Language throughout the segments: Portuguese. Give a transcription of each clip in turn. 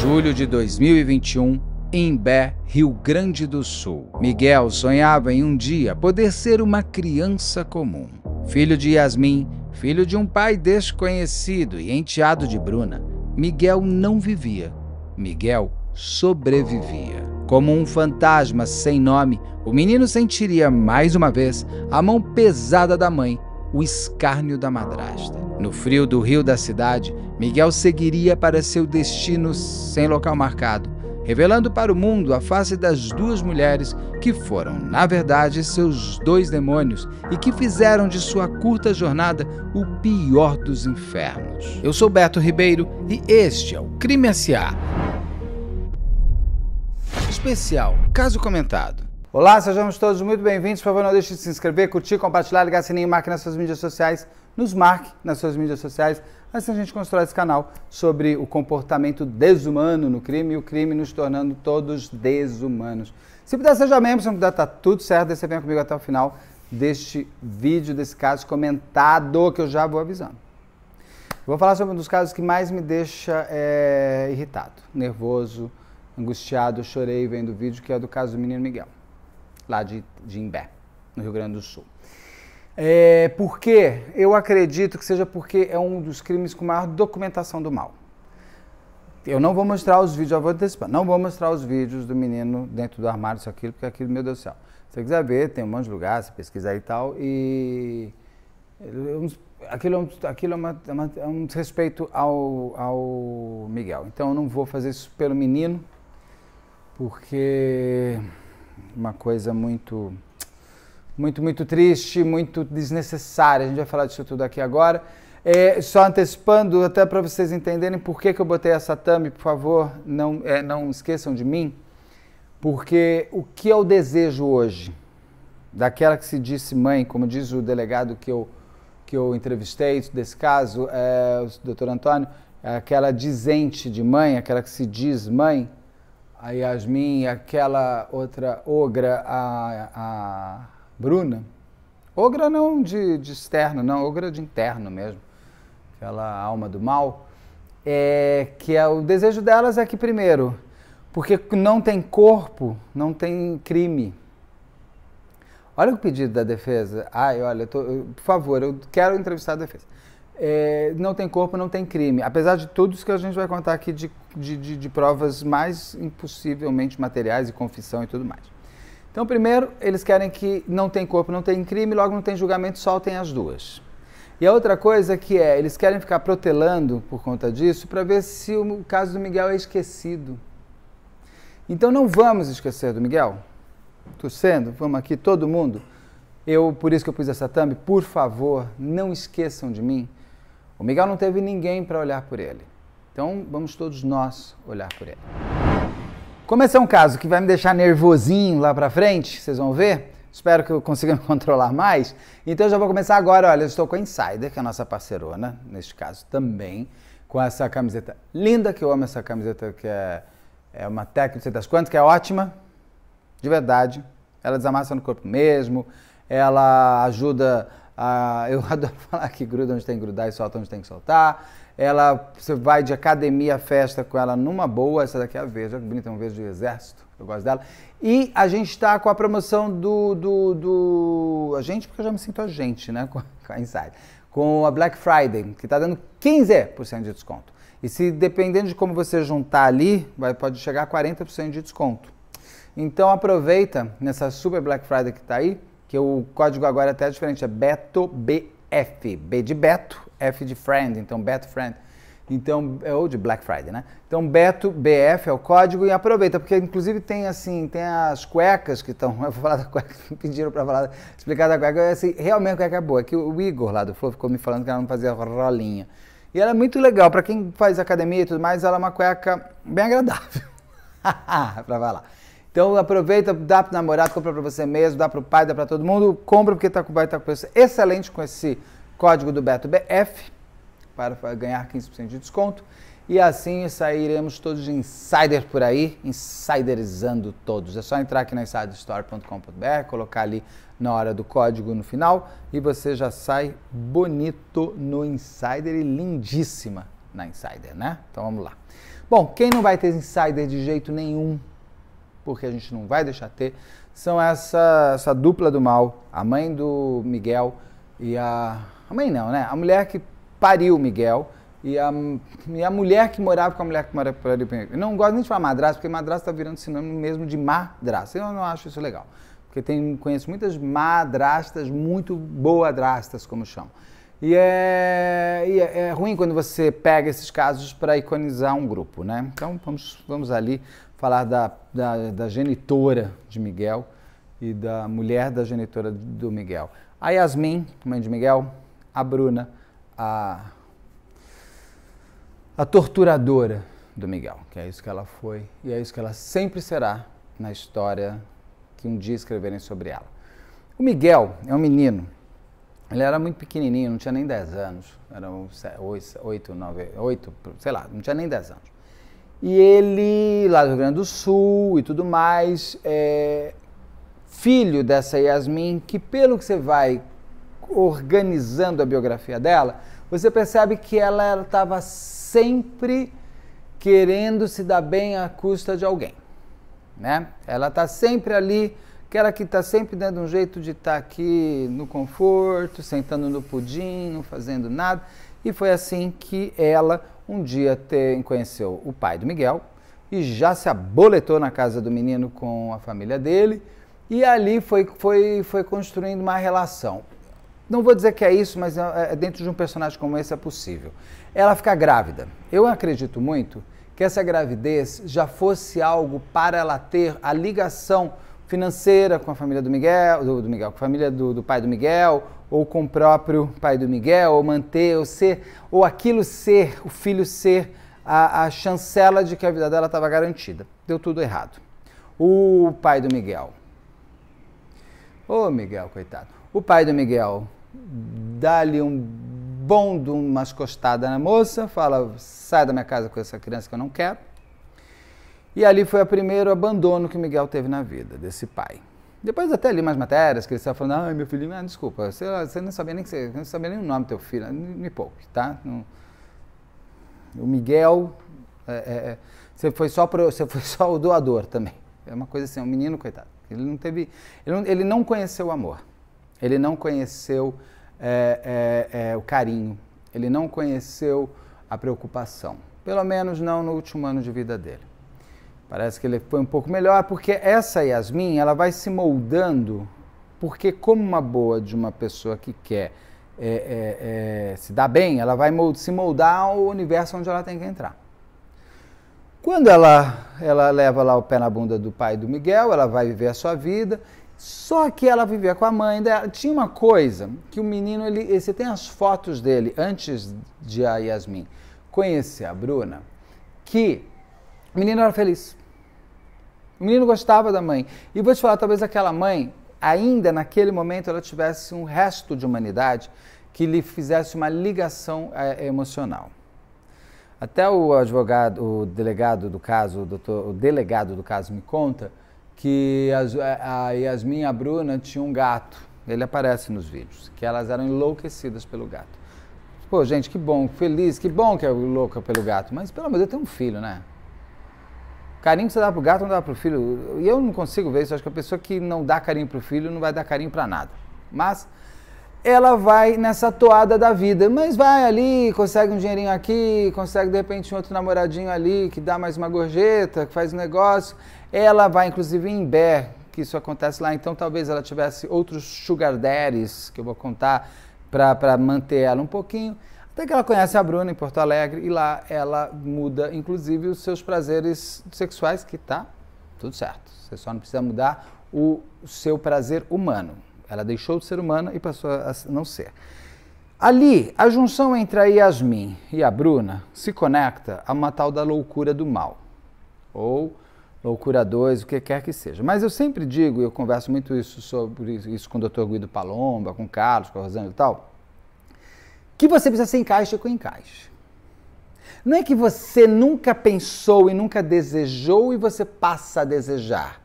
julho de 2021, em Bé, Rio Grande do Sul. Miguel sonhava em um dia poder ser uma criança comum. Filho de Yasmin, filho de um pai desconhecido e enteado de Bruna, Miguel não vivia. Miguel sobrevivia. Como um fantasma sem nome, o menino sentiria mais uma vez a mão pesada da mãe o escárnio da madrasta. No frio do rio da cidade, Miguel seguiria para seu destino sem local marcado, revelando para o mundo a face das duas mulheres que foram, na verdade, seus dois demônios e que fizeram de sua curta jornada o pior dos infernos. Eu sou Beto Ribeiro e este é o Crime S.A. Especial Caso Comentado. Olá, sejam todos muito bem-vindos. Por favor, não deixe de se inscrever, curtir, compartilhar, ligar o sininho, marque nas suas mídias sociais, nos marque nas suas mídias sociais. Assim a gente constrói esse canal sobre o comportamento desumano no crime e o crime nos tornando todos desumanos. Se puder, seja membro, se não puder, tá tudo certo. Você vem comigo até o final deste vídeo, desse caso comentado, que eu já vou avisando. vou falar sobre um dos casos que mais me deixa é, irritado, nervoso, angustiado. Eu chorei vendo o vídeo, que é do caso do menino Miguel lá de, de Imbé, no Rio Grande do Sul. É, porque eu acredito que seja porque é um dos crimes com maior documentação do mal. Eu não vou mostrar os vídeos, já vou antecipar, não vou mostrar os vídeos do menino dentro do armário, isso aquilo, porque aquilo, meu Deus do céu. Se você quiser ver, tem um monte de lugar, se pesquisar e tal, e é aquilo, é aquilo é, uma, é, uma, é um desrespeito ao, ao Miguel. Então eu não vou fazer isso pelo menino, porque uma coisa muito, muito, muito triste, muito desnecessária. A gente vai falar disso tudo aqui agora. É, só antecipando, até para vocês entenderem por que, que eu botei essa thumb, por favor, não, é, não esqueçam de mim. Porque o que eu desejo hoje? Daquela que se disse mãe, como diz o delegado que eu, que eu entrevistei desse caso, é, o doutor Antônio, é aquela dizente de mãe, aquela que se diz mãe, a Yasmin e aquela outra ogra, a, a Bruna. Ogra não de, de externo, não, ogra de interno mesmo. Aquela alma do mal. É, que é, o desejo delas é que, primeiro, porque não tem corpo, não tem crime. Olha o pedido da defesa. Ai, olha, tô, eu, por favor, eu quero entrevistar a defesa é, não tem corpo, não tem crime. Apesar de tudo isso que a gente vai contar aqui de, de, de, de provas mais impossivelmente materiais e confissão e tudo mais. Então, primeiro, eles querem que não tem corpo, não tem crime, logo não tem julgamento, soltem as duas. E a outra coisa que é, eles querem ficar protelando por conta disso para ver se o caso do Miguel é esquecido. Então não vamos esquecer do Miguel. Torcendo, vamos aqui todo mundo. Eu, por isso que eu pus essa thumb, por favor, não esqueçam de mim. O Miguel não teve ninguém para olhar por ele. Então vamos todos nós olhar por ele. Como esse é um caso que vai me deixar nervosinho lá para frente, vocês vão ver. Espero que eu consiga me controlar mais. Então eu já vou começar agora. Olha, eu estou com a Insider, que é a nossa parcerona, neste caso também, com essa camiseta linda, que eu amo essa camiseta, que é, é uma técnica das quantas, que é ótima, de verdade. Ela desamassa no corpo mesmo, ela ajuda ah, eu adoro falar que gruda onde tem que grudar e solta onde tem que soltar. Ela, você vai de academia a festa com ela numa boa. Essa daqui é a Veja, que bonita, é um Veja de exército. Eu gosto dela. E a gente está com a promoção do, do, do... A gente, porque eu já me sinto né, a gente, né? Com a Inside. Com a Black Friday, que está dando 15% de desconto. E se dependendo de como você juntar ali, vai, pode chegar a 40% de desconto. Então aproveita nessa super Black Friday que está aí que o código agora é até diferente, é Beto BF, B de Beto, F de Friend, então Beto Friend. Então, é ou de Black Friday, né? Então, Beto BF é o código e aproveita, porque inclusive tem assim, tem as cuecas que estão. Eu vou falar da cueca, pediram para falar, explicar da cueca. assim, realmente a cueca é boa. É que o Igor lá do Flow ficou me falando que ela não fazia rolinha. E ela é muito legal, para quem faz academia e tudo mais, ela é uma cueca bem agradável. para falar. Então aproveita, dá pro namorado, compra para você mesmo, dá pro pai, dá para todo mundo, compra porque tá com vai estar tá com preço excelente com esse código do Beto BF para ganhar 15% de desconto. E assim sairemos todos de insider por aí, insiderizando todos. É só entrar aqui na insiderstore.com.br, colocar ali na hora do código no final e você já sai bonito no insider e lindíssima na insider, né? Então vamos lá. Bom, quem não vai ter insider de jeito nenhum porque a gente não vai deixar ter, são essa, essa dupla do mal, a mãe do Miguel e a. A mãe não, né? A mulher que pariu o Miguel e a, e a mulher que morava com a mulher que morava com Eu Não gosto nem de falar madrasta, porque madrasta está virando sinônimo mesmo de madrasta. Eu não acho isso legal. Porque tem, conheço muitas madrastas, muito boadrastas, como chamam. E é, e é, é ruim quando você pega esses casos para iconizar um grupo, né? Então vamos, vamos ali falar da, da, da genitora de Miguel e da mulher da genitora do Miguel. A Yasmin, mãe de Miguel, a Bruna, a, a torturadora do Miguel, que é isso que ela foi e é isso que ela sempre será na história que um dia escreverem sobre ela. O Miguel é um menino, ele era muito pequenininho, não tinha nem 10 anos, eram 8, 9, 8, sei lá, não tinha nem 10 anos. E ele, lá do Rio Grande do Sul e tudo mais, é filho dessa Yasmin, que pelo que você vai organizando a biografia dela, você percebe que ela estava sempre querendo se dar bem à custa de alguém. Né? Ela está sempre ali, aquela que está sempre dando um jeito de estar tá aqui no conforto, sentando no pudim, não fazendo nada. E foi assim que ela um dia tem, conheceu o pai do Miguel e já se aboletou na casa do menino com a família dele e ali foi, foi, foi construindo uma relação. Não vou dizer que é isso, mas é, é dentro de um personagem como esse é possível. Ela fica grávida. Eu acredito muito que essa gravidez já fosse algo para ela ter a ligação financeira com a família do Miguel, do, do Miguel, com a família do, do, pai do Miguel, ou com o próprio pai do Miguel, ou manter, ou ser, ou aquilo ser, o filho ser a, a chancela de que a vida dela estava garantida. Deu tudo errado. O pai do Miguel. Ô oh, Miguel, coitado. O pai do Miguel dá-lhe um bom de umas costadas na moça, fala: sai da minha casa com essa criança que eu não quero e ali foi o primeiro abandono que Miguel teve na vida, desse pai. Depois até li mais matérias que ele estava falando, ai meu filho, ah, desculpa, você, você não sabia nem que você, não sabia nem o nome do teu filho, me, poupe, tá? Não, o Miguel, é, é, é, você, foi só pro, você foi só o doador também. É uma coisa assim, um menino coitado. Ele não teve, ele não, ele não conheceu o amor, ele não conheceu é, é, é o carinho, ele não conheceu a preocupação, pelo menos não no último ano de vida dele. Parece que ele foi um pouco melhor, porque essa Yasmin, ela vai se moldando, porque como uma boa de uma pessoa que quer é, é, é, se dar bem, ela vai mold se moldar ao universo onde ela tem que entrar. Quando ela, ela leva lá o pé na bunda do pai do Miguel, ela vai viver a sua vida, só que ela vivia com a mãe dela. Tinha uma coisa que o menino, ele, você tem as fotos dele antes de a Yasmin conhecer a Bruna, que o menino era feliz o menino gostava da mãe. E vou te falar, talvez aquela mãe, ainda naquele momento, ela tivesse um resto de humanidade que lhe fizesse uma ligação é, emocional. Até o advogado, o delegado do caso, o, doutor, o delegado do caso me conta que a, é, Yasmin e a Bruna tinham um gato. Ele aparece nos vídeos, que elas eram enlouquecidas pelo gato. Pô, gente, que bom, feliz, que bom que é louca pelo gato. Mas, pelo amor de Deus, tem um filho, né? Carinho que você dá pro gato não dá pro filho. E eu não consigo ver isso. Acho que a pessoa que não dá carinho pro filho não vai dar carinho para nada. Mas ela vai nessa toada da vida, mas vai ali, consegue um dinheirinho aqui, consegue de repente um outro namoradinho ali que dá mais uma gorjeta, que faz um negócio. Ela vai inclusive em Bé, que isso acontece lá, então talvez ela tivesse outros sugar daddies, que eu vou contar para manter ela um pouquinho. Até que ela conhece a Bruna em Porto Alegre e lá ela muda, inclusive, os seus prazeres sexuais, que tá tudo certo. Você só não precisa mudar o seu prazer humano. Ela deixou de ser humana e passou a não ser. Ali, a junção entre a Yasmin e a Bruna se conecta a uma tal da loucura do mal. Ou loucura 2, o que quer que seja. Mas eu sempre digo, e eu converso muito isso sobre isso com o Dr. Guido Palomba, com o Carlos, com a Rosana e tal, que você precisa ser encaixe com encaixe. Não é que você nunca pensou e nunca desejou e você passa a desejar.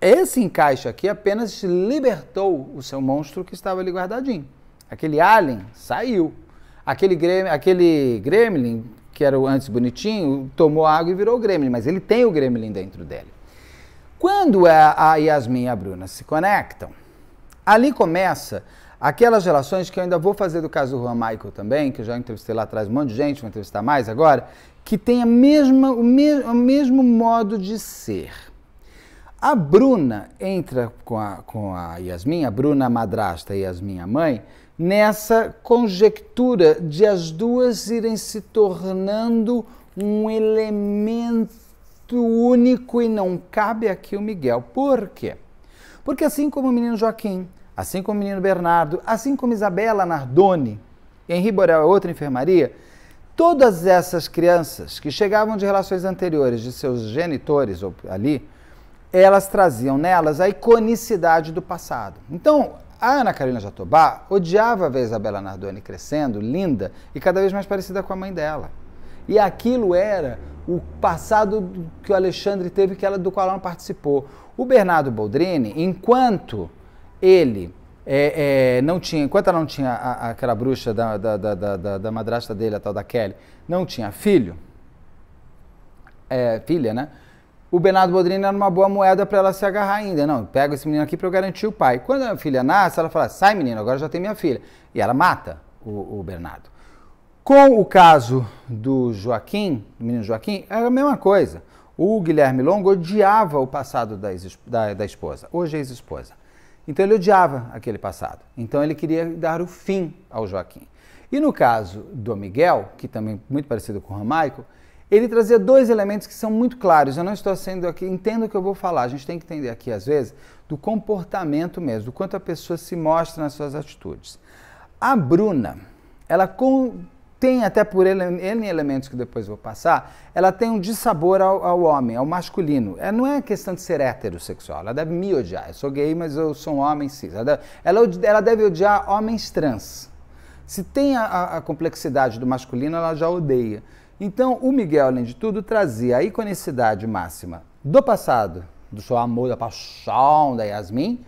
Esse encaixe aqui apenas libertou o seu monstro que estava ali guardadinho. Aquele alien saiu. Aquele, grem, aquele gremlin, que era o antes bonitinho, tomou água e virou gremlin, mas ele tem o gremlin dentro dele. Quando a Yasmin e a Bruna se conectam, ali começa Aquelas relações que eu ainda vou fazer do caso do Juan Michael também, que eu já entrevistei lá atrás um monte de gente, vou entrevistar mais agora, que tem a mesma, o, me, o mesmo modo de ser. A Bruna entra com a, com a Yasmin, a Bruna a madrasta e Yasmin a mãe, nessa conjectura de as duas irem se tornando um elemento único e não cabe aqui o Miguel. Por quê? Porque assim como o menino Joaquim, assim como o menino Bernardo, assim como Isabela Nardoni, em Riborel, é outra enfermaria, todas essas crianças que chegavam de relações anteriores de seus genitores ou ali, elas traziam nelas a iconicidade do passado. Então, a Ana Carolina Jatobá odiava ver Isabela Nardoni crescendo, linda e cada vez mais parecida com a mãe dela. E aquilo era o passado que o Alexandre teve, que ela, do qual ela não participou. O Bernardo Boldrini, enquanto ele é, é, não tinha, enquanto ela não tinha a, aquela bruxa da, da, da, da, da madrasta dele, a tal da Kelly, não tinha filho, é, filha, né? O Bernardo Bodrini era uma boa moeda para ela se agarrar ainda. Não, pega esse menino aqui para eu garantir o pai. Quando a filha nasce, ela fala: sai menino, agora já tem minha filha. E ela mata o, o Bernardo. Com o caso do Joaquim, do menino Joaquim, era é a mesma coisa. O Guilherme Longo odiava o passado da, da, da esposa, hoje é ex-esposa. Então ele odiava aquele passado. Então ele queria dar o fim ao Joaquim. E no caso do Miguel, que também é muito parecido com o Ramaico, ele trazia dois elementos que são muito claros. Eu não estou sendo aqui, entendo o que eu vou falar. A gente tem que entender aqui, às vezes, do comportamento mesmo, do quanto a pessoa se mostra nas suas atitudes. A Bruna, ela com, tem, até por ele, N elementos que depois vou passar, ela tem um dissabor ao, ao homem, ao masculino. É, não é questão de ser heterossexual, ela deve me odiar. Eu sou gay, mas eu sou um homem cis. Ela deve, ela, ela deve odiar homens trans. Se tem a, a complexidade do masculino, ela já odeia. Então, o Miguel, além de tudo, trazia a iconicidade máxima do passado, do seu amor, da paixão da Yasmin,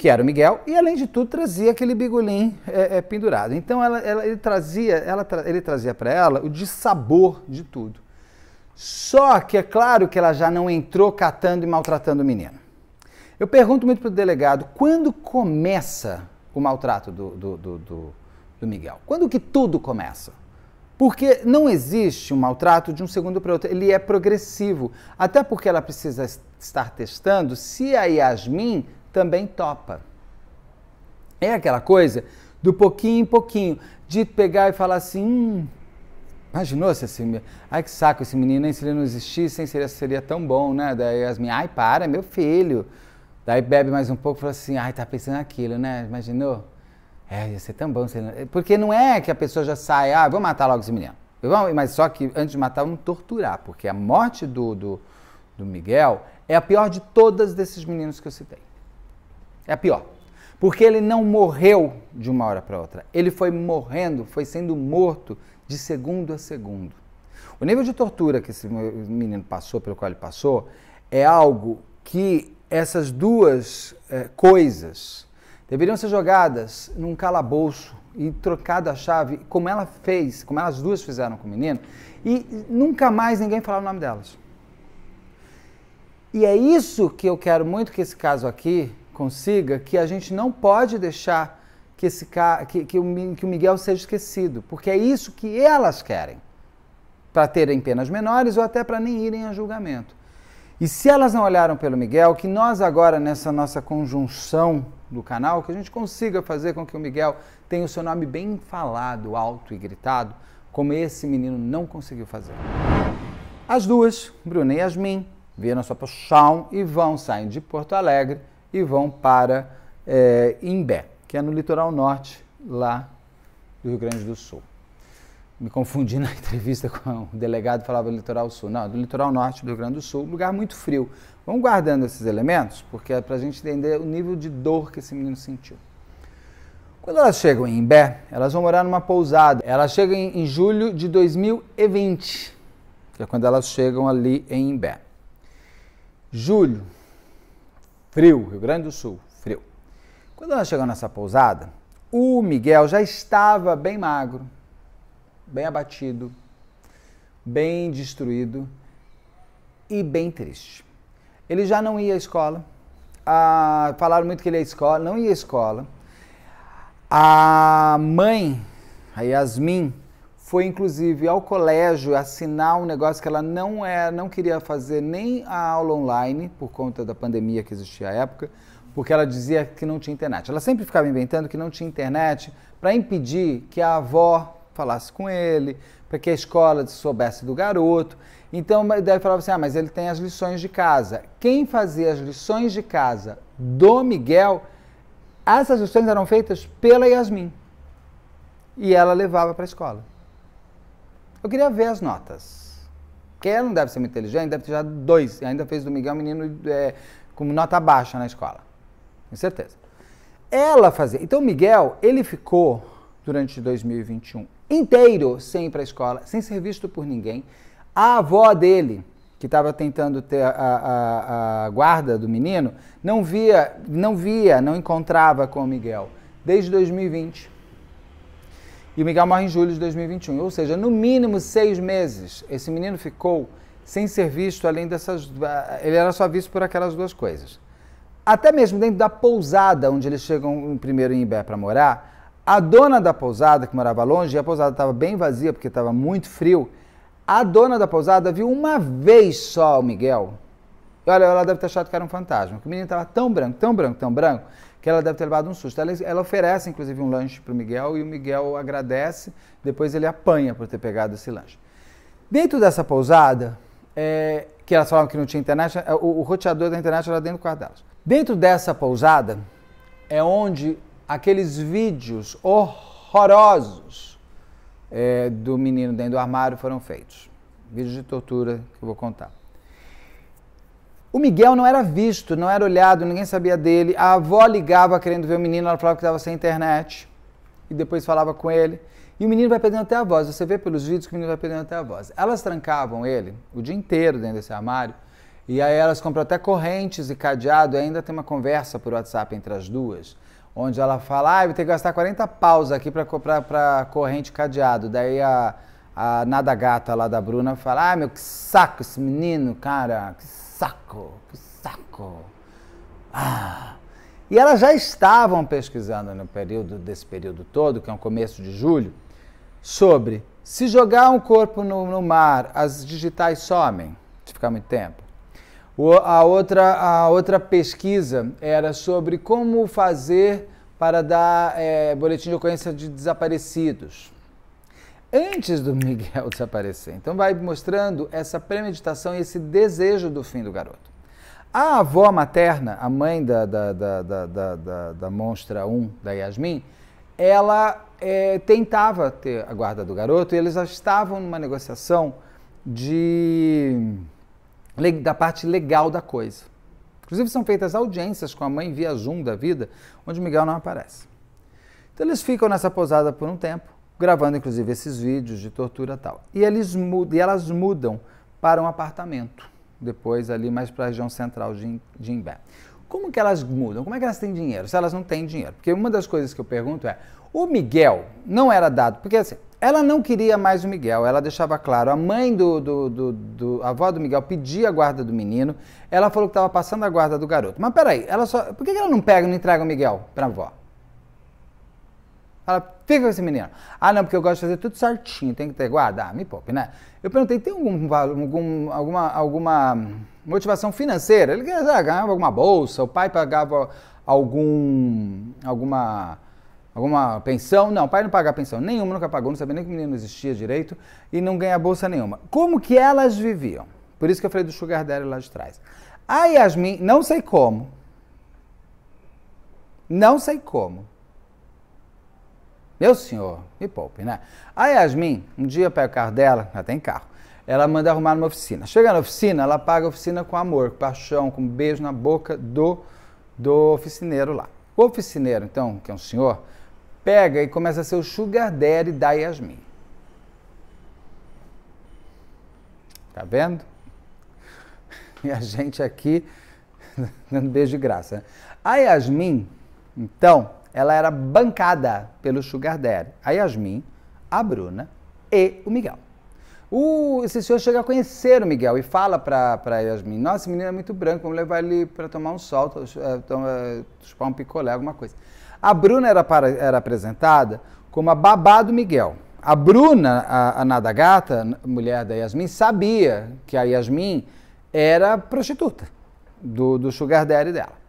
que era o Miguel, e além de tudo trazia aquele bigolim é, é, pendurado. Então ela, ela, ele trazia, ela, ele trazia para ela o dissabor de tudo. Só que é claro que ela já não entrou catando e maltratando o menino. Eu pergunto muito para o delegado, quando começa o maltrato do, do, do, do, do Miguel? Quando que tudo começa? Porque não existe um maltrato de um segundo para outro, ele é progressivo. Até porque ela precisa estar testando se a Yasmin também topa. É aquela coisa do pouquinho em pouquinho, de pegar e falar assim, hum, imaginou se assim, ai que saco esse menino, nem se ele não existisse, nem seria, seria tão bom, né? Daí minhas ai para, meu filho. Daí bebe mais um pouco e fala assim, ai tá pensando aquilo, né? Imaginou? É, ia ser tão bom. Porque não é que a pessoa já sai, ah, vou matar logo esse menino. Vou, mas só que antes de matar, vamos torturar, porque a morte do, do, do Miguel é a pior de todas desses meninos que eu citei. É a pior. Porque ele não morreu de uma hora para outra. Ele foi morrendo, foi sendo morto de segundo a segundo. O nível de tortura que esse menino passou, pelo qual ele passou, é algo que essas duas é, coisas deveriam ser jogadas num calabouço e trocada a chave, como ela fez, como elas duas fizeram com o menino, e nunca mais ninguém falar o nome delas. E é isso que eu quero muito que esse caso aqui consiga que a gente não pode deixar que, esse, que, que, o, que o Miguel seja esquecido, porque é isso que elas querem, para terem penas menores ou até para nem irem a julgamento. E se elas não olharam pelo Miguel, que nós agora, nessa nossa conjunção do canal, que a gente consiga fazer com que o Miguel tenha o seu nome bem falado, alto e gritado, como esse menino não conseguiu fazer. As duas, Bruna e Yasmin, viram sua paixão e vão sair de Porto Alegre e vão para é, Imbé, que é no litoral norte lá do Rio Grande do Sul. Me confundi na entrevista com o delegado, falava litoral sul. Não, do litoral norte do Rio Grande do Sul, lugar muito frio. Vamos guardando esses elementos, porque é para a gente entender o nível de dor que esse menino sentiu. Quando elas chegam em Imbé, elas vão morar numa pousada. Elas chegam em, em julho de 2020, que é quando elas chegam ali em Imbé. Julho, frio, Rio Grande do Sul, frio. Quando nós chegamos nessa pousada, o Miguel já estava bem magro, bem abatido, bem destruído e bem triste. Ele já não ia à escola. Ah, falaram muito que ele ia à escola, não ia à escola. A mãe, a Yasmin, foi inclusive ao colégio assinar um negócio que ela não é, não queria fazer nem a aula online por conta da pandemia que existia à época, porque ela dizia que não tinha internet. Ela sempre ficava inventando que não tinha internet para impedir que a avó falasse com ele, para que a escola soubesse do garoto. Então, daí falava assim: "Ah, mas ele tem as lições de casa". Quem fazia as lições de casa do Miguel, essas lições eram feitas pela Yasmin. E ela levava para a escola. Eu queria ver as notas. Porque ela não deve ser muito inteligente, deve ter já dois. E ainda fez do Miguel um menino é, com nota baixa na escola. Com certeza. Ela fazia. Então o Miguel, ele ficou durante 2021 inteiro sem ir para a escola, sem ser visto por ninguém. A avó dele, que estava tentando ter a, a, a, guarda do menino, não via, não via, não encontrava com o Miguel desde 2020 e o Miguel morre em julho de 2021. Ou seja, no mínimo seis meses, esse menino ficou sem ser visto além dessas. Ah, ele era só visto por aquelas duas coisas. Até mesmo dentro da pousada onde eles chegam primeiro em Ibé para morar, a dona da pousada, que morava longe, e a pousada estava bem vazia porque estava muito frio, a dona da pousada viu uma vez só o Miguel. E olha, ela deve ter achado que era um fantasma. O menino estava tão branco, tão branco, tão branco, que ela deve ter levado um susto. Ela, ela oferece, inclusive, um lanche para o Miguel e o Miguel agradece, depois ele apanha por ter pegado esse lanche. Dentro dessa pousada, é, que elas falavam que não tinha internet, é, o, o roteador da internet era dentro do quarto delas. Dentro dessa pousada é onde aqueles vídeos horrorosos é, do menino dentro do armário foram feitos. Vídeos de tortura que eu vou contar. O Miguel não era visto, não era olhado, ninguém sabia dele. A avó ligava querendo ver o menino, ela falava que estava sem internet. E depois falava com ele. E o menino vai perdendo até a voz. Você vê pelos vídeos que o menino vai perdendo até a voz. Elas trancavam ele o dia inteiro dentro desse armário. E aí elas compram até correntes e cadeado. E ainda tem uma conversa por WhatsApp entre as duas. Onde ela fala, ah, vou ter que gastar 40 paus aqui para comprar para corrente cadeado. Daí a, a nada gata lá da Bruna fala, ah, meu, que saco esse menino, cara, que saco saco, que saco. Ah. E elas já estavam pesquisando no período desse período todo, que é um começo de julho, sobre se jogar um corpo no, no mar, as digitais somem, se ficar muito tempo. O, a, outra, a outra pesquisa era sobre como fazer para dar é, boletim de ocorrência de desaparecidos antes do Miguel desaparecer. Então vai mostrando essa premeditação e esse desejo do fim do garoto. A avó materna, a mãe da, da, da, da, da, da monstra 1, da Yasmin, ela é, tentava ter a guarda do garoto e eles já estavam numa negociação de da parte legal da coisa. Inclusive são feitas audiências com a mãe via Zoom da vida, onde Miguel não aparece. Então eles ficam nessa posada por um tempo gravando inclusive esses vídeos de tortura tal. E, eles mudam, e elas mudam para um apartamento, depois ali mais para a região central de Imbé. Como que elas mudam? Como é que elas têm dinheiro? Se elas não têm dinheiro? Porque uma das coisas que eu pergunto é, o Miguel não era dado, porque assim, ela não queria mais o Miguel, ela deixava claro, a mãe do, do, do, do a avó do Miguel pedia a guarda do menino, ela falou que estava passando a guarda do garoto. Mas peraí, ela só, por que ela não pega e não entrega o Miguel para a avó? Fala, fica com esse menino. Ah, não, porque eu gosto de fazer tudo certinho, tem que ter guarda. Ah, me poupe, né? Eu perguntei, tem algum, algum, alguma, alguma motivação financeira? Ele ah, ganhava alguma bolsa, o pai pagava algum, alguma, alguma pensão? Não, o pai não pagava pensão nenhuma, nunca pagou, não sabia nem que o menino existia direito e não ganha bolsa nenhuma. Como que elas viviam? Por isso que eu falei do sugar daddy lá de trás. A Yasmin, não sei como, não sei como, meu senhor, me poupe, né? A Yasmin, um dia pega o carro dela, ela tem carro, ela manda arrumar numa oficina. Chega na oficina, ela paga a oficina com amor, com paixão, com um beijo na boca do, do oficineiro lá. O oficineiro, então, que é um senhor, pega e começa a ser o sugar daddy da Yasmin. Tá vendo? E a gente aqui dando beijo de graça. Né? A Yasmin, então, ela era bancada pelo Sugar Daddy, a Yasmin, a Bruna e o Miguel. O, esse senhor chega a conhecer o Miguel e fala para Yasmin: Nossa, esse menino é muito branco, vamos levar ele para tomar um sol, é, é, chupar um picolé, alguma coisa. A Bruna era, para, era apresentada como a babá do Miguel. A Bruna, a, a nada gata, mulher da Yasmin, sabia que a Yasmin era prostituta do, do sugar daddy dela.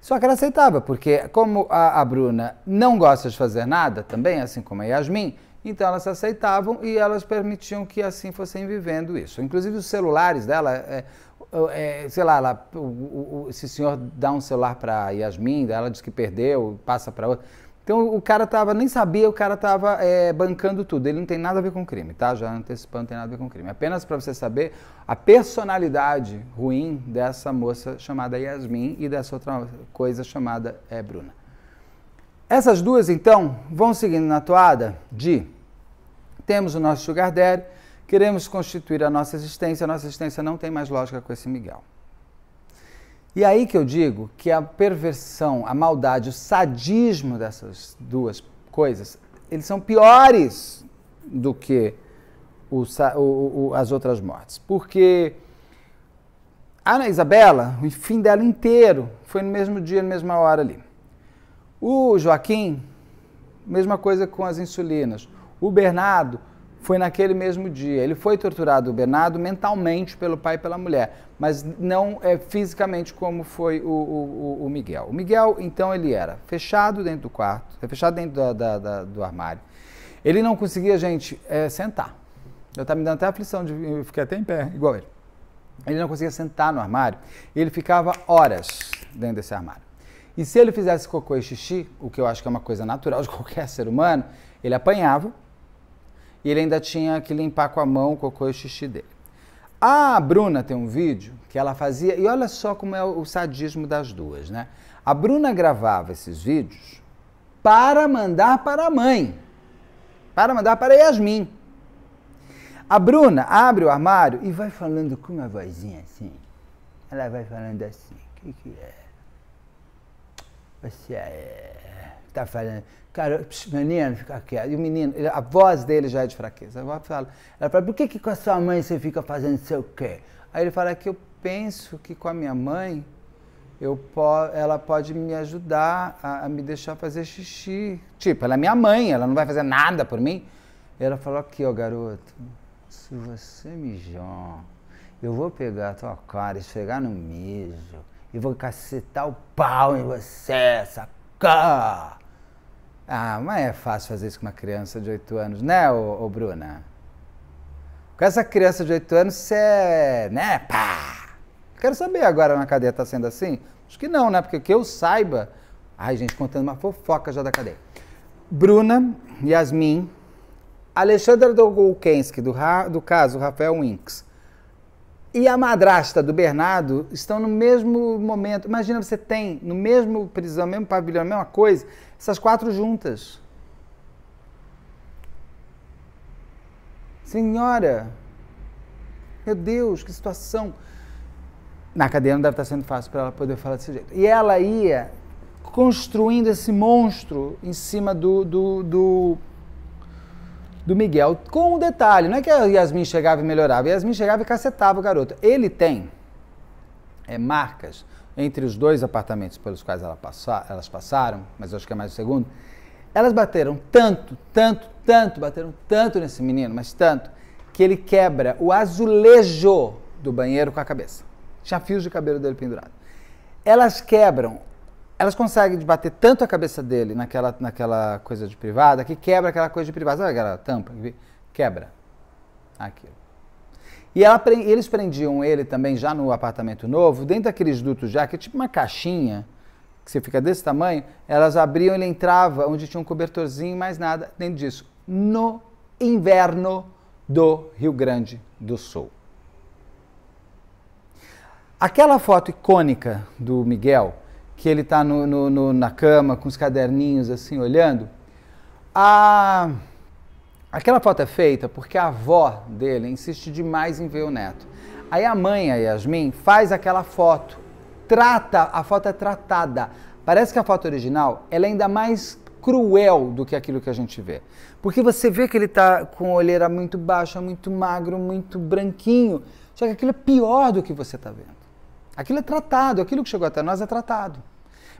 Só que ela aceitava, porque como a, a, Bruna não gosta de fazer nada também, assim como a Yasmin, então elas aceitavam e elas permitiam que assim fossem vivendo isso. Inclusive os celulares dela, é, é, sei lá, ela, o, o, esse senhor dá um celular para Yasmin, ela diz que perdeu, passa para outra. Então o cara tava, nem sabia, o cara tava é, bancando tudo. Ele não tem nada a ver com crime, tá? Já antecipando, não tem nada a ver com crime. Apenas para você saber a personalidade ruim dessa moça chamada Yasmin e dessa outra coisa chamada é, Bruna. Essas duas, então, vão seguindo na toada de temos o nosso sugar daddy, queremos constituir a nossa existência, a nossa existência não tem mais lógica com esse Miguel. E aí que eu digo que a perversão, a maldade, o sadismo dessas duas coisas, eles são piores do que o, o, o, as outras mortes. Porque a Ana Isabela, o fim dela inteiro, foi no mesmo dia, na mesma hora ali. O Joaquim, mesma coisa com as insulinas. O Bernardo, foi naquele mesmo dia. Ele foi torturado, Bernardo, mentalmente pelo pai e pela mulher, mas não é, fisicamente como foi o, o, o Miguel. O Miguel, então, ele era fechado dentro do quarto, é, fechado dentro da, da, da, do armário. Ele não conseguia, gente, é, sentar. Eu estava tá me dando até aflição, de, eu fiquei até em pé, igual ele. Ele não conseguia sentar no armário. Ele ficava horas dentro desse armário. E se ele fizesse cocô e xixi, o que eu acho que é uma coisa natural de qualquer ser humano, ele apanhava e ele ainda tinha que limpar com a mão o cocô e o xixi dele. A Bruna tem um vídeo que ela fazia, e olha só como é o sadismo das duas, né? A Bruna gravava esses vídeos para mandar para a mãe, para mandar para Yasmin. A Bruna abre o armário e vai falando com uma vozinha assim. Ela vai falando assim: o que, que é? Você é tá falando? Cara, menino, fica aqui. E o menino, a voz dele já é de fraqueza. Ela fala, ela fala, por que, que com a sua mãe você fica fazendo seu quê? Aí ele fala é que eu penso que com a minha mãe, eu po ela pode me ajudar a, a me deixar fazer xixi. Tipo, ela é minha mãe, ela não vai fazer nada por mim. E ela falou, aqui, ó, garoto, se você mijar, eu vou pegar a tua cara esfregar chegar no mijo e vou cacetar o pau em você, saca ah, mas é fácil fazer isso com uma criança de 8 anos, né, ô, ô Bruna? Com essa criança de 8 anos, você é. né? Pá! Quero saber agora na cadeia tá sendo assim? Acho que não, né? Porque que eu saiba. Ai, gente, contando uma fofoca já da cadeia. Bruna, Yasmin, Alexandre Dolgolkensky, do, do caso Rafael Winks, e a madrasta do Bernardo estão no mesmo momento. Imagina, você tem no mesmo prisão, mesmo pavilhão, mesma coisa, essas quatro juntas. Senhora, meu Deus, que situação. Na cadeia não deve estar sendo fácil para ela poder falar desse jeito. E ela ia construindo esse monstro em cima do, do, do do Miguel. Com um detalhe, não é que a Yasmin chegava e melhorava, a Yasmin chegava e cacetava o garoto. Ele tem é, marcas entre os dois apartamentos pelos quais ela passa, elas passaram, mas eu acho que é mais o segundo. Elas bateram tanto, tanto, tanto, bateram tanto nesse menino, mas tanto, que ele quebra o azulejo do banheiro com a cabeça. Tinha fios de cabelo dele pendurado. Elas quebram elas conseguem bater tanto a cabeça dele naquela, naquela coisa de privada que quebra aquela coisa de privada. Sabe aquela tampa? Quebra aquilo. E ela, eles prendiam ele também já no apartamento novo, dentro daqueles dutos já, que é tipo uma caixinha, que você fica desse tamanho, elas abriam ele entrava, onde tinha um cobertorzinho e mais nada dentro disso. No inverno do Rio Grande do Sul. Aquela foto icônica do Miguel, que ele está no, no, no, na cama com os caderninhos assim olhando. A... Aquela foto é feita porque a avó dele insiste demais em ver o neto. Aí a mãe, a Yasmin, faz aquela foto, trata, a foto é tratada. Parece que a foto original é ainda mais cruel do que aquilo que a gente vê. Porque você vê que ele está com a olheira muito baixa, muito magro, muito branquinho. Só que aquilo é pior do que você está vendo. Aquilo é tratado, aquilo que chegou até nós é tratado.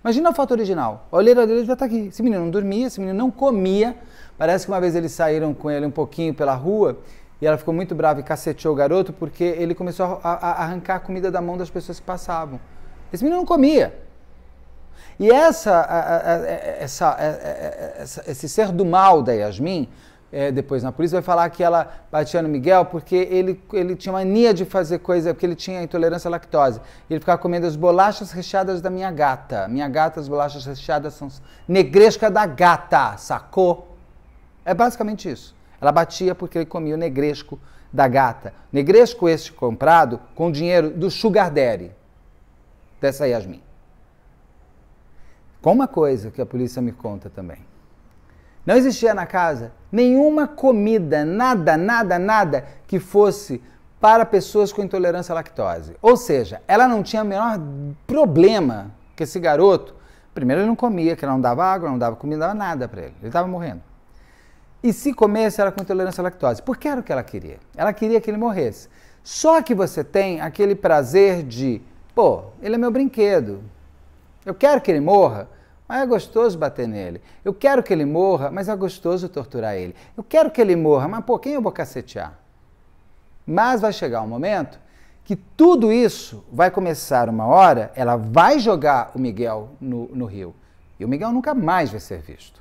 Imagina a foto original. A olheira dele já está aqui. Esse menino não dormia, esse menino não comia. Parece que uma vez eles saíram com ele um pouquinho pela rua e ela ficou muito brava e caceteou o garoto porque ele começou a, a arrancar a comida da mão das pessoas que passavam. Esse menino não comia. E essa, a, a, essa, esse ser do mal da Yasmin é, depois na polícia, vai falar que ela batia no Miguel porque ele, ele tinha mania de fazer coisa, porque ele tinha intolerância à lactose. Ele ficava comendo as bolachas recheadas da minha gata. Minha gata, as bolachas recheadas são negresca da gata, sacou? É basicamente isso. Ela batia porque ele comia o negresco da gata. Negresco este comprado com dinheiro do Sugar Daddy, dessa Yasmin. Com uma coisa que a polícia me conta também. Não existia na casa nenhuma comida, nada, nada, nada que fosse para pessoas com intolerância à lactose. Ou seja, ela não tinha o menor problema que esse garoto. Primeiro, ele não comia, que ela não dava água, não dava comida, não dava nada para ele. Ele estava morrendo. E se comesse, era com intolerância à lactose. Porque era o que ela queria. Ela queria que ele morresse. Só que você tem aquele prazer de, pô, ele é meu brinquedo. Eu quero que ele morra, mas é gostoso bater nele. Eu quero que ele morra, mas é gostoso torturar ele. Eu quero que ele morra, mas por quem eu vou cacetear? Mas vai chegar um momento que tudo isso vai começar uma hora, ela vai jogar o Miguel no, no rio. E o Miguel nunca mais vai ser visto.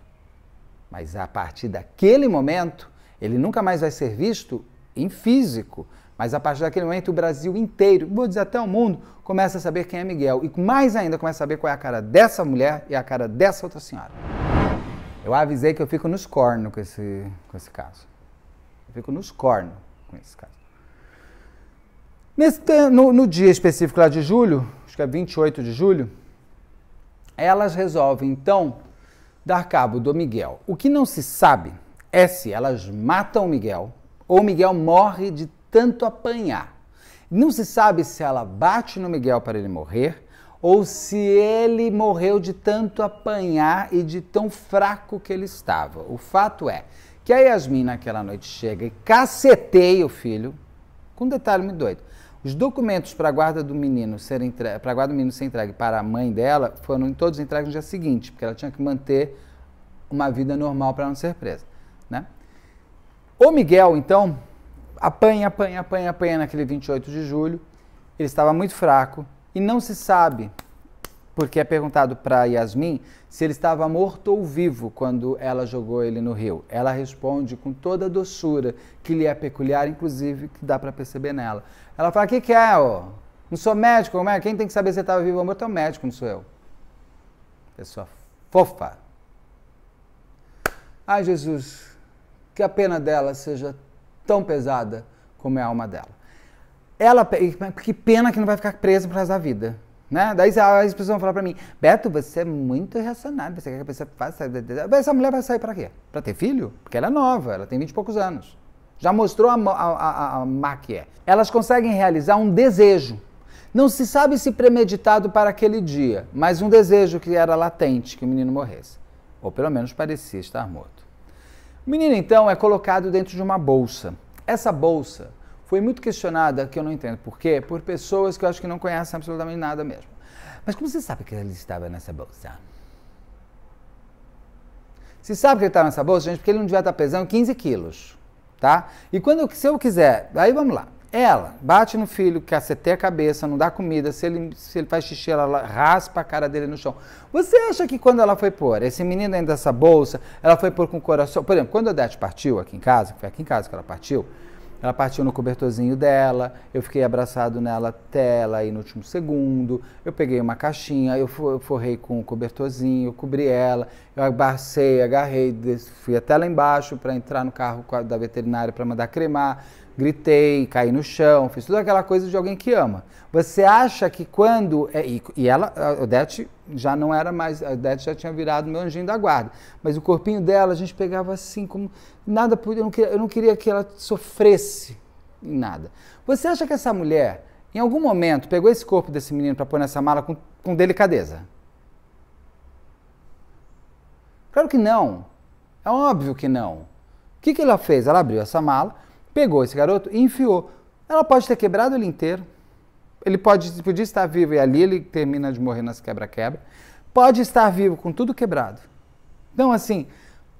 Mas a partir daquele momento, ele nunca mais vai ser visto em físico, mas a partir daquele momento, o Brasil inteiro, vou dizer até o mundo, começa a saber quem é Miguel. E mais ainda, começa a saber qual é a cara dessa mulher e a cara dessa outra senhora. Eu avisei que eu fico nos cornos com esse, com esse caso. Eu fico nos cornos com esse caso. Nesse, no, no dia específico lá de julho, acho que é 28 de julho, elas resolvem então dar cabo do Miguel. O que não se sabe é se elas matam o Miguel ou Miguel morre de tanto apanhar. Não se sabe se ela bate no Miguel para ele morrer ou se ele morreu de tanto apanhar e de tão fraco que ele estava. O fato é que a Yasmin naquela noite chega e caceteia o filho, com um detalhe muito doido. Os documentos para a guarda do menino ser entre... para guarda do menino ser entregue para a mãe dela foram todos entregues no dia seguinte, porque ela tinha que manter uma vida normal para não ser presa, né? O Miguel, então, apanha, apanha, apanha, apanha naquele 28 de julho. Ele estava muito fraco e não se sabe, porque é perguntado para Yasmin se ele estava morto ou vivo quando ela jogou ele no rio. Ela responde com toda a doçura que lhe é peculiar, inclusive que dá para perceber nela. Ela fala: "O que, que é, ó? Não sou médico, como é? Quem tem que saber se estava vivo ou morto é o médico, não sou eu." Pessoa fofa. Ai, Jesus, que a pena dela seja tão pesada como é a alma dela. Ela, que pena que não vai ficar presa por resto da vida. Né? Daí as pessoas vão falar para mim, Beto, você é muito reacionário, você quer que a pessoa faça... Essa mulher vai sair para quê? Para ter filho? Porque ela é nova, ela tem vinte e poucos anos. Já mostrou a, a, a, a má que é. Elas conseguem realizar um desejo. Não se sabe se premeditado para aquele dia, mas um desejo que era latente, que o menino morresse. Ou pelo menos parecia estar morto. O menino então é colocado dentro de uma bolsa. Essa bolsa foi muito questionada, que eu não entendo por quê, por pessoas que eu acho que não conhecem absolutamente nada mesmo. Mas como você sabe que ele estava nessa bolsa? Você sabe que ele estava nessa bolsa, gente, porque ele não devia estar pesando 15 quilos, tá? E quando, se eu quiser, aí vamos lá. Ela bate no filho, caceteia a cabeça, não dá comida. Se ele, se ele faz xixi, ela raspa a cara dele no chão. Você acha que quando ela foi pôr esse menino dentro dessa bolsa, ela foi pôr com o coração. Por exemplo, quando a Odete partiu aqui em casa, foi aqui em casa que ela partiu, ela partiu no cobertorzinho dela, eu fiquei abraçado nela até ela ir no último segundo. Eu peguei uma caixinha, eu forrei com o cobertorzinho, eu cobri ela, eu abracei, agarrei, fui até lá embaixo para entrar no carro da veterinária para mandar cremar gritei, caí no chão, fiz tudo aquela coisa de alguém que ama. Você acha que quando. É, e ela, a Odete já não era mais. A Odete já tinha virado meu anjinho da guarda. Mas o corpinho dela a gente pegava assim, como. Nada podia. Eu não queria, eu não queria que ela sofresse em nada. Você acha que essa mulher, em algum momento, pegou esse corpo desse menino para pôr nessa mala com, com delicadeza? Claro que não. É óbvio que não. O que, que ela fez? Ela abriu essa mala pegou esse garoto e enfiou. Ela pode ter quebrado ele inteiro. Ele pode, podia estar vivo e ali ele termina de morrer nas quebra-quebra. Pode estar vivo com tudo quebrado. Então, assim,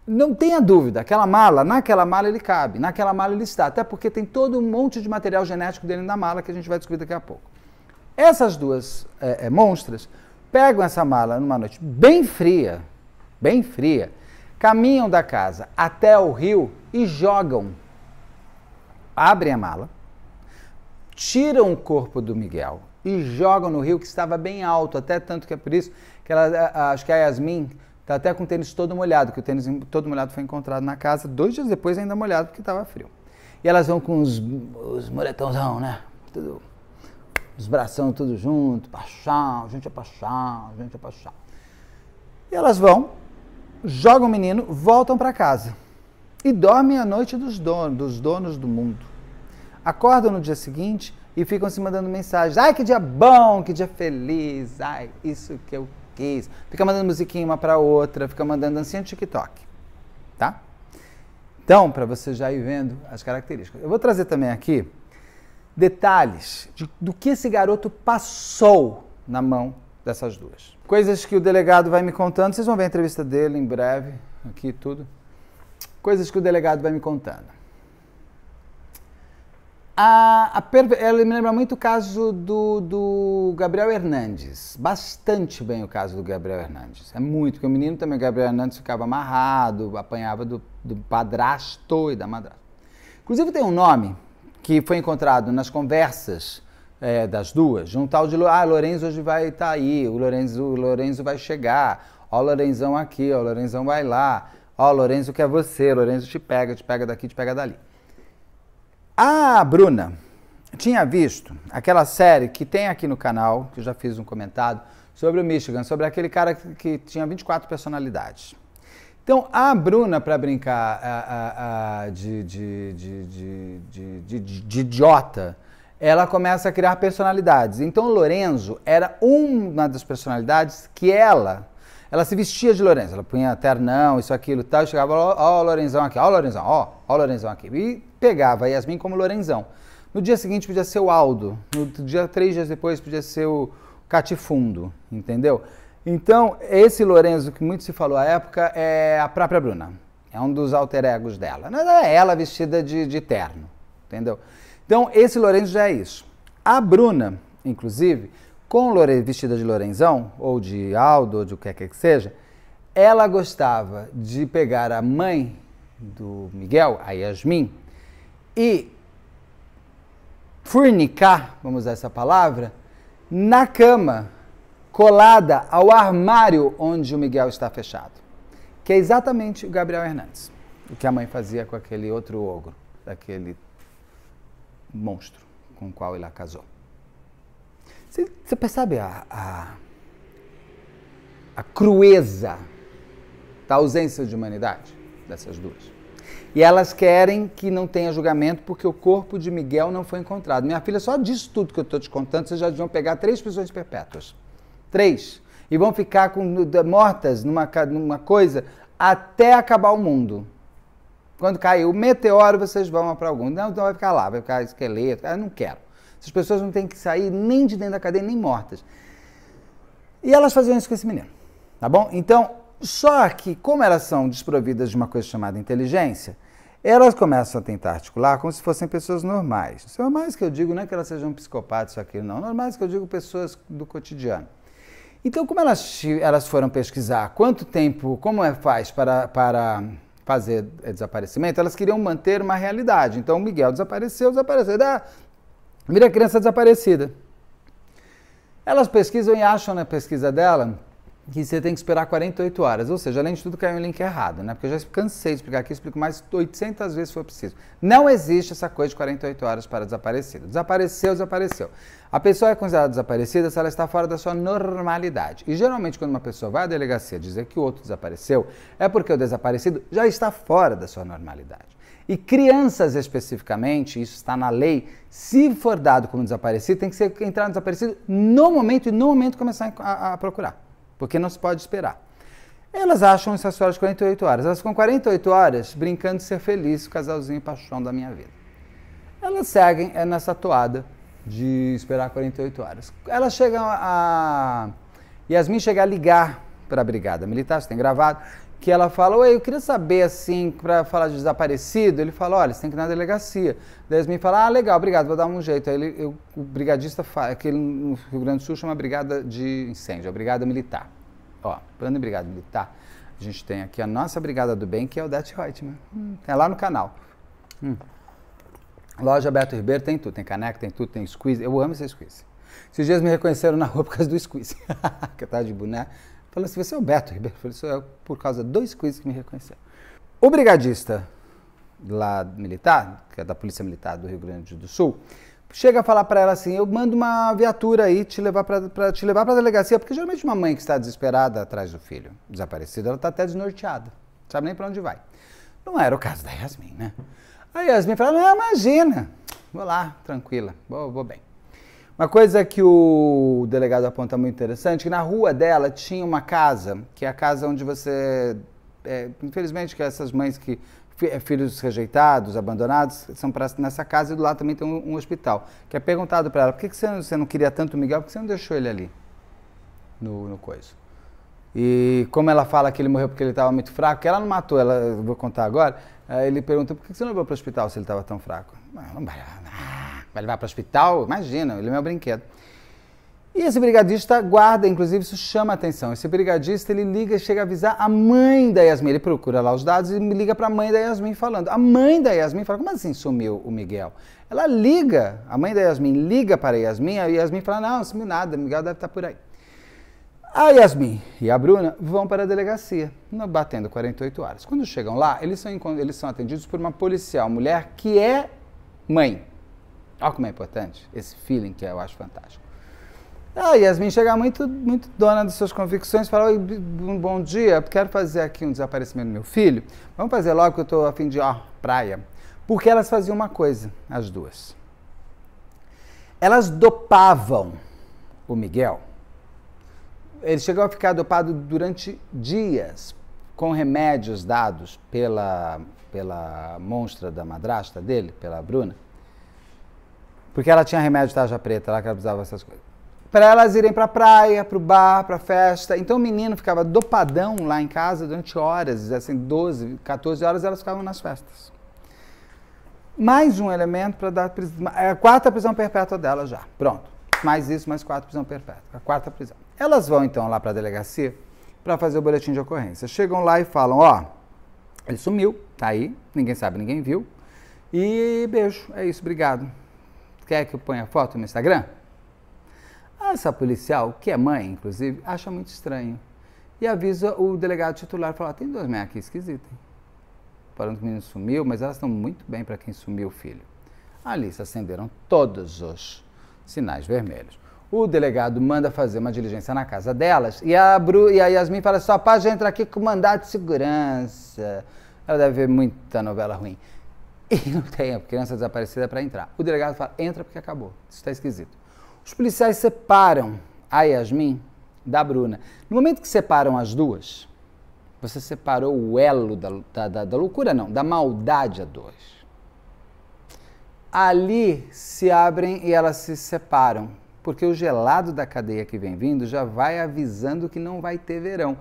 não tenha dúvida, aquela mala, naquela mala ele cabe, naquela mala ele está, até porque tem todo um monte de material genético dele na mala que a gente vai descobrir daqui a pouco. Essas duas é, é, monstras pegam essa mala numa noite bem fria, bem fria, caminham da casa até o rio e jogam abrem a mala, tiram o corpo do Miguel e jogam no rio que estava bem alto, até tanto que é por isso que ela, acho que a Yasmin está até com o tênis todo molhado, que o tênis todo molhado foi encontrado na casa, dois dias depois ainda molhado porque estava frio. E elas vão com os, os moletãozão, né? Tudo, os bração tudo junto, paixão, gente é paixão, gente é paixão. E elas vão, jogam o menino, voltam para casa e dormem a noite dos donos, dos donos do mundo. Acordam no dia seguinte e ficam se mandando mensagens. Ai, que dia bom, que dia feliz, ai, isso que eu quis. Fica mandando musiquinha uma para outra, fica mandando dancinha de TikTok, tá? Então, para você já ir vendo as características. Eu vou trazer também aqui detalhes de, do que esse garoto passou na mão dessas duas. Coisas que o delegado vai me contando, vocês vão ver a entrevista dele em breve, aqui tudo. Coisas que o delegado vai me contando. A, a Ela me lembra muito o caso do, do, Gabriel Hernandes. Bastante bem o caso do Gabriel Hernandes. É muito, porque o menino também, o Gabriel Hernandes, ficava amarrado, apanhava do, do padrasto e da madrasta. Inclusive tem um nome que foi encontrado nas conversas é, das duas, de um tal de ah, Lorenzo hoje vai estar tá aí, o Lorenzo, o Lorenzo vai chegar, ó o Lorenzão aqui, ó o Lorenzão vai lá, Ó, oh, Lorenzo quer você, Lorenzo te pega, te pega daqui, te pega dali. A ah, Bruna tinha visto aquela série que tem aqui no canal, que eu já fiz um comentado, sobre o Michigan, sobre aquele cara que tinha 24 personalidades. Então, a Bruna, para brincar a, a, a, de, de, de, de, idiota, ela começa a criar personalidades. Então, Lorenzo era uma das personalidades que ela ela se vestia de Lorenzo, ela punha ternão, isso, aquilo e tal, e chegava, ó, ó, o Lorenzão aqui, ó, o Lorenzão, ó, ó, Lorenzão aqui. E pegava a Yasmin como Lorenzão. No dia seguinte podia ser o Aldo, no dia três dias depois podia ser o Catifundo, entendeu? Então, esse Lorenzo que muito se falou à época é a própria Bruna. É um dos alter egos dela. Não é ela vestida de, de terno, entendeu? Então, esse Lorenzo já é isso. A Bruna, inclusive, com vestida de Lorenzão, ou de Aldo, ou de o que quer que seja, ela gostava de pegar a mãe do Miguel, a Yasmin, e furnicar, vamos usar essa palavra, na cama, colada ao armário onde o Miguel está fechado, que é exatamente o Gabriel Hernandes, o que a mãe fazia com aquele outro ogro, daquele monstro com o qual ela casou. Você, percebe a, a, a crueza da ausência de humanidade dessas duas? E elas querem que não tenha julgamento porque o corpo de Miguel não foi encontrado. Minha filha, só disso tudo que eu estou te contando, vocês já deviam pegar três prisões perpétuas. Três. E vão ficar com, mortas numa, numa coisa até acabar o mundo. Quando cair o meteoro, vocês vão para algum. Não, então vai ficar lá, vai ficar esqueleto. Eu ah, não quero. Essas pessoas não têm que sair nem de dentro da cadeia, nem mortas. E elas faziam isso com esse menino, tá bom? Então, só que como elas são desprovidas de uma coisa chamada inteligência, elas começam a tentar articular como se fossem pessoas normais. Normais que eu digo, não é que elas sejam psicopatas ou aquilo, não. Normais que eu digo pessoas do cotidiano. Então, como elas, elas foram pesquisar quanto tempo, como é faz para, para fazer eh, desaparecimento, elas queriam manter uma realidade. Então, o Miguel desapareceu, desapareceu. Ah, vira criança desaparecida. Elas pesquisam e acham na pesquisa dela que você tem que esperar 48 horas. Ou seja, além de tudo, caiu um link errado, né? Porque eu já cansei de explicar aqui, explico mais 800 vezes se for preciso. Não existe essa coisa de 48 horas para desaparecido. Desapareceu, desapareceu. A pessoa é considerada desaparecida se ela está fora da sua normalidade. E geralmente, quando uma pessoa vai à delegacia dizer que o outro desapareceu, é porque o desaparecido já está fora da sua normalidade. E crianças especificamente, isso está na lei, se for dado como desaparecido, tem que ser, entrar no desaparecido no momento e no momento começar a, a procurar, porque não se pode esperar. Elas acham esse acessório de 48 horas. Elas ficam 48 horas brincando de ser feliz, casalzinho paixão da minha vida. Elas seguem é, nessa toada de esperar 48 horas. Elas chegam a. Yasmin chega a ligar para a brigada militar, isso tem gravado que ela fala, oi, eu queria saber assim, para falar de desaparecido. Ele fala, olha, você tem que ir na delegacia. Daí me fala, ah, legal, obrigado, vou dar um jeito. Aí ele, eu, o brigadista aquele no Rio Grande do Sul chama brigada de incêndio, a é brigada militar. Ó, plano de brigada militar. A gente tem aqui a nossa brigada do bem, que é o Det Reutemann. Né? Hum, é lá no canal. Hum. Loja Beto Ribeiro tem tudo, tem caneca, tem tudo, tem squeeze. Eu amo esse squeeze. Esses dias me reconheceram na rua por causa do squeeze. que eu tá tava de boneco. Falou assim, você é o Beto Ribeiro. Eu falei, isso é por causa de dois coisas que me reconheceu O brigadista lá militar, que é da Polícia Militar do Rio Grande do Sul, chega a falar para ela assim, eu mando uma viatura aí te levar para te levar para a delegacia, porque geralmente uma mãe que está desesperada atrás do filho desaparecido, ela está até desnorteada, não sabe nem para onde vai. Não era o caso da Yasmin, né? Aí Yasmin fala, não, imagina, vou lá, tranquila, vou, vou bem. Uma coisa que o delegado aponta muito interessante, que na rua dela tinha uma casa, que é a casa onde você... É, infelizmente, que essas mães que... É, filhos rejeitados, abandonados, são pra, nessa casa e do lado também tem um, um hospital. Que é perguntado para ela, por que, que você, não, você, não, queria tanto o Miguel, por que você não deixou ele ali? No, no coisa. E como ela fala que ele morreu porque ele estava muito fraco, que ela não matou, ela, vou contar agora, eh, ele pergunta, por que você não levou para o hospital se ele estava tão fraco? Não, não, não, Vai levar para o hospital? Imagina, ele é meu brinquedo. E esse brigadista guarda, inclusive isso chama atenção. Esse brigadista ele liga e chega a avisar a mãe da Yasmin. Ele procura lá os dados e liga para a mãe da Yasmin falando. A mãe da Yasmin fala: Como assim sumiu o Miguel? Ela liga, a mãe da Yasmin liga para a Yasmin, a Yasmin fala: Não, não sumiu nada, o Miguel deve estar tá por aí. A Yasmin e a Bruna vão para a delegacia, batendo 48 horas. Quando chegam lá, eles são, eles são atendidos por uma policial, mulher que é mãe Olha como é importante esse feeling que eu acho fantástico. Ah, Yasmin chega muito, muito dona de suas convicções, fala, um bom dia, quero fazer aqui um desaparecimento do meu filho. Vamos fazer logo que eu estou a fim de, ó, praia. Porque elas faziam uma coisa, as duas. Elas dopavam o Miguel. Ele chegou a ficar dopado durante dias com remédios dados pela, pela monstra da madrasta dele, pela Bruna porque ela tinha remédio de taja preta lá que ela precisava essas coisas. Para elas irem para a praia, para o bar, para a festa. Então o menino ficava dopadão lá em casa durante horas, assim, 12, 14 horas elas ficavam nas festas. Mais um elemento para dar prisão. É a quarta prisão perpétua dela já. Pronto. Mais isso, mais quatro prisão perpétua. A quarta prisão. Elas vão então lá para a delegacia para fazer o boletim de ocorrência. Chegam lá e falam: ó, ele sumiu, tá aí, ninguém sabe, ninguém viu. E beijo, é isso, obrigado. Quer que eu ponha foto no Instagram? Ah, essa policial, que é mãe, inclusive, acha muito estranho. E avisa o delegado titular, fala, tem duas mães aqui esquisitas. Falando que o menino sumiu, mas elas estão muito bem para quem sumiu o filho. Ali se acenderam todos os sinais vermelhos. O delegado manda fazer uma diligência na casa delas e a, Bru, e a Yasmin fala, sua paz já entra aqui com mandado de segurança. Ela deve ver muita novela ruim. E não tem a criança desaparecida para entrar. O delegado fala: entra porque acabou. Isso está esquisito. Os policiais separam a Yasmin da Bruna. No momento que separam as duas, você separou o elo da, da, da loucura, não, da maldade a dois. Ali se abrem e elas se separam, porque o gelado da cadeia que vem vindo já vai avisando que não vai ter verão.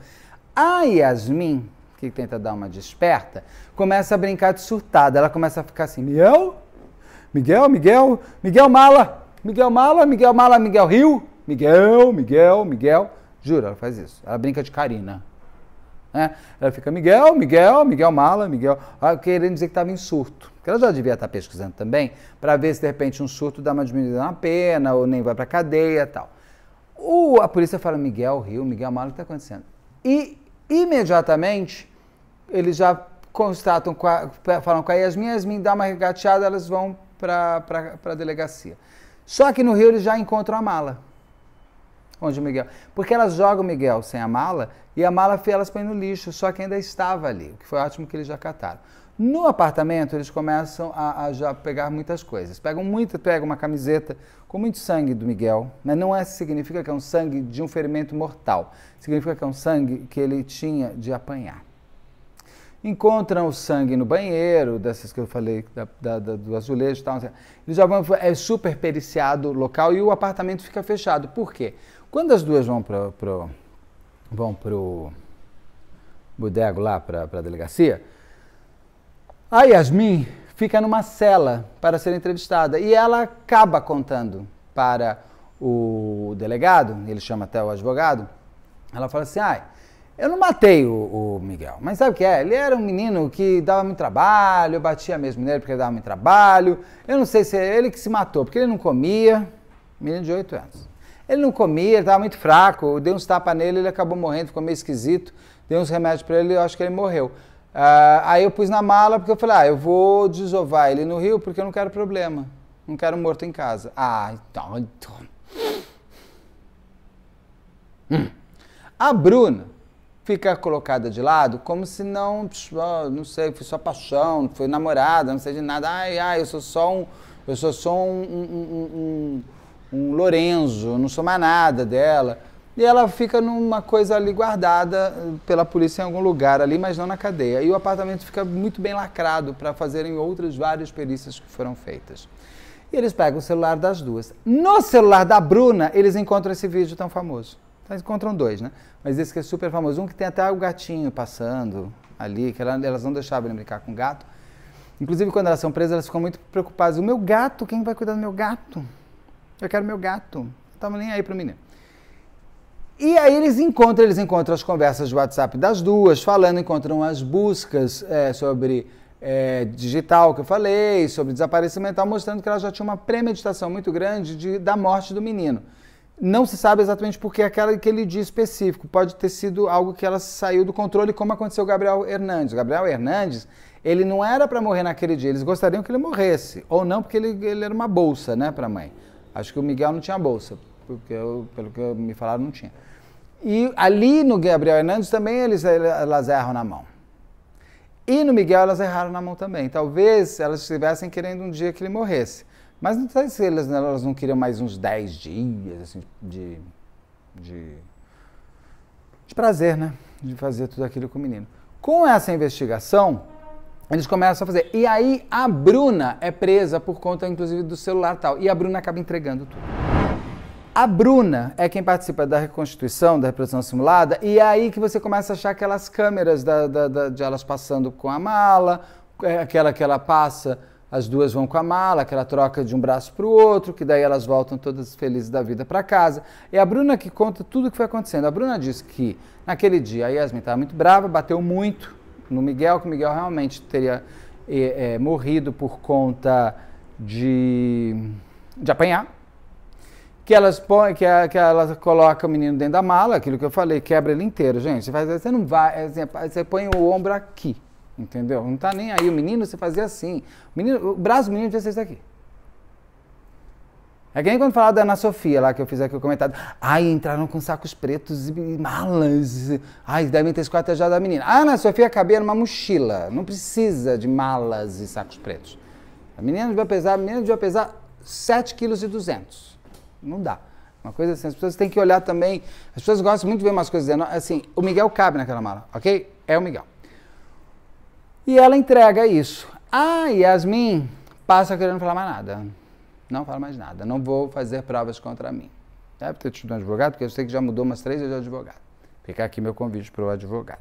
A Yasmin que tenta dar uma desperta, começa a brincar de surtada. Ela começa a ficar assim: Miguel? Miguel, Miguel, Miguel Mala, Miguel Mala, Miguel Mala, Miguel Rio, Miguel, Miguel, Miguel. Juro, ela faz isso. Ela brinca de Karina. Né? Ela fica Miguel, Miguel, Miguel Mala, Miguel, ah, querendo dizer que estava em surto. Que ela já devia estar tá pesquisando também, para ver se de repente um surto dá uma diminuição na pena, ou nem vai para cadeia tal. O, a polícia fala: Miguel Rio, Miguel Mala, o que está acontecendo? E imediatamente eles já constatam, com a, falam com a Yasmin, Yasmin dá uma regateada, elas vão para a delegacia. Só que no Rio eles já encontram a mala. Onde o Miguel? Porque elas jogam o Miguel sem a mala e a mala elas põem no lixo, só que ainda estava ali, o que foi ótimo que eles já cataram. No apartamento, eles começam a, a, já pegar muitas coisas. Pegam muita, pegam uma camiseta com muito sangue do Miguel, mas né? não é, significa que é um sangue de um ferimento mortal. Significa que é um sangue que ele tinha de apanhar. Encontram o sangue no banheiro, dessas que eu falei, da, da, da, do azulejo e tal. Eles já vão, é super periciado o local e o apartamento fica fechado. Por quê? Quando as duas vão para o vão pro bodego lá, para a delegacia, a Yasmin fica numa cela para ser entrevistada e ela acaba contando para o delegado, ele chama até o advogado, ela fala assim, ai, eu não matei o, o, Miguel, mas sabe o que é? Ele era um menino que dava muito trabalho, eu batia mesmo nele porque ele dava muito trabalho, eu não sei se é ele que se matou, porque ele não comia, menino de 8 anos. Ele não comia, ele estava muito fraco, eu dei uns tapas nele, ele acabou morrendo, ficou meio esquisito, dei uns remédios para ele e eu acho que ele morreu. Ah, aí eu pus na mala porque eu falei, ah, eu vou desovar ele no rio porque eu não quero problema. Não quero morto em casa. Ah, então. então. Hum. A Bruna fica colocada de lado como se não, ah, não sei, foi só paixão, foi namorada, não sei de nada. Ai, ai, eu sou só um, eu sou só um, um, um, um, um Lorenzo, não sou mais nada dela e ela fica numa coisa ali guardada eh, pela polícia em algum lugar ali, mas não na cadeia. E o apartamento fica muito bem lacrado para fazerem outras várias perícias que foram feitas. E eles pegam o celular das duas. No celular da Bruna, eles encontram esse vídeo tão famoso. Então, encontram dois, né? Mas esse que é super famoso, um que tem até o gatinho passando ali, que elas não deixavam ele brincar com o gato. Inclusive, quando elas são presas, elas ficam muito preocupadas. O meu gato, quem vai cuidar do meu gato? Eu quero meu gato. Não estava nem aí para o menino. E aí eles encontram, eles encontram as conversas de WhatsApp das duas, falando, encontram as buscas é, sobre é, digital que eu falei, sobre desaparecimento, mostrando que ela já tinha uma premeditação muito grande de, da morte do menino. Não se sabe exatamente porque aquela, aquele dia específico. Pode ter sido algo que ela saiu do controle, como aconteceu com Gabriel Hernandes. O Gabriel Hernandes, ele não era para morrer naquele dia. Eles gostariam que ele morresse. Ou não, porque ele, ele era uma bolsa, né, para a mãe. Acho que o Miguel não tinha bolsa. Porque eu, pelo que me falaram, não tinha. E ali no Gabriel Hernandes também eles, elas erram na mão. E no Miguel elas erraram na mão também. Talvez elas estivessem querendo um dia que ele morresse. Mas não sei se elas, elas não queriam mais uns 10 dias assim, de, de, de prazer, né? De fazer tudo aquilo com o menino. Com essa investigação, eles começam a fazer. E aí a Bruna é presa por conta, inclusive, do celular tal. E a Bruna acaba entregando tudo. A Bruna é quem participa da reconstituição, da reprodução simulada, e é aí que você começa a achar aquelas câmeras da, da, da, de elas passando com a mala, é, aquela que ela passa, as duas vão com a mala, aquela troca de um braço para o outro, que daí elas voltam todas felizes da vida para casa. É a Bruna que conta tudo o que foi acontecendo. A Bruna diz que naquele dia a Yasmin estava muito brava, bateu muito no Miguel, que o Miguel realmente teria é, é, morrido por conta de, de apanhar que elas põem, que, é, que elas colocam o menino dentro da mala, aquilo que eu falei, quebra ele inteiro, gente. Você, faz, você não vai, é, você põe o ombro aqui, entendeu? Não tá nem aí. O menino você fazia assim. O, menino, o braço do menino devia ser isso aqui. É que nem quando falava da Ana Sofia lá, que eu fiz aqui o comentário. Ai, entraram com sacos pretos e malas. Ai, devem ter esquartejado a menina. A ah, Ana Sofia cabia numa mochila. Não precisa de malas e sacos pretos. A menina devia pesar, a menina devia pesar 7,2 kg. Não dá. Uma coisa assim, as pessoas têm que olhar também. As pessoas gostam muito de ver umas coisas né? assim. O Miguel cabe naquela mala, ok? É o Miguel. E ela entrega isso. Ah, Yasmin passa querendo falar mais nada. Não fala mais nada. Não vou fazer provas contra mim. Deve ter tido um advogado, porque eu sei que já mudou umas três vezes de advogado. Fica aqui meu convite para o advogado.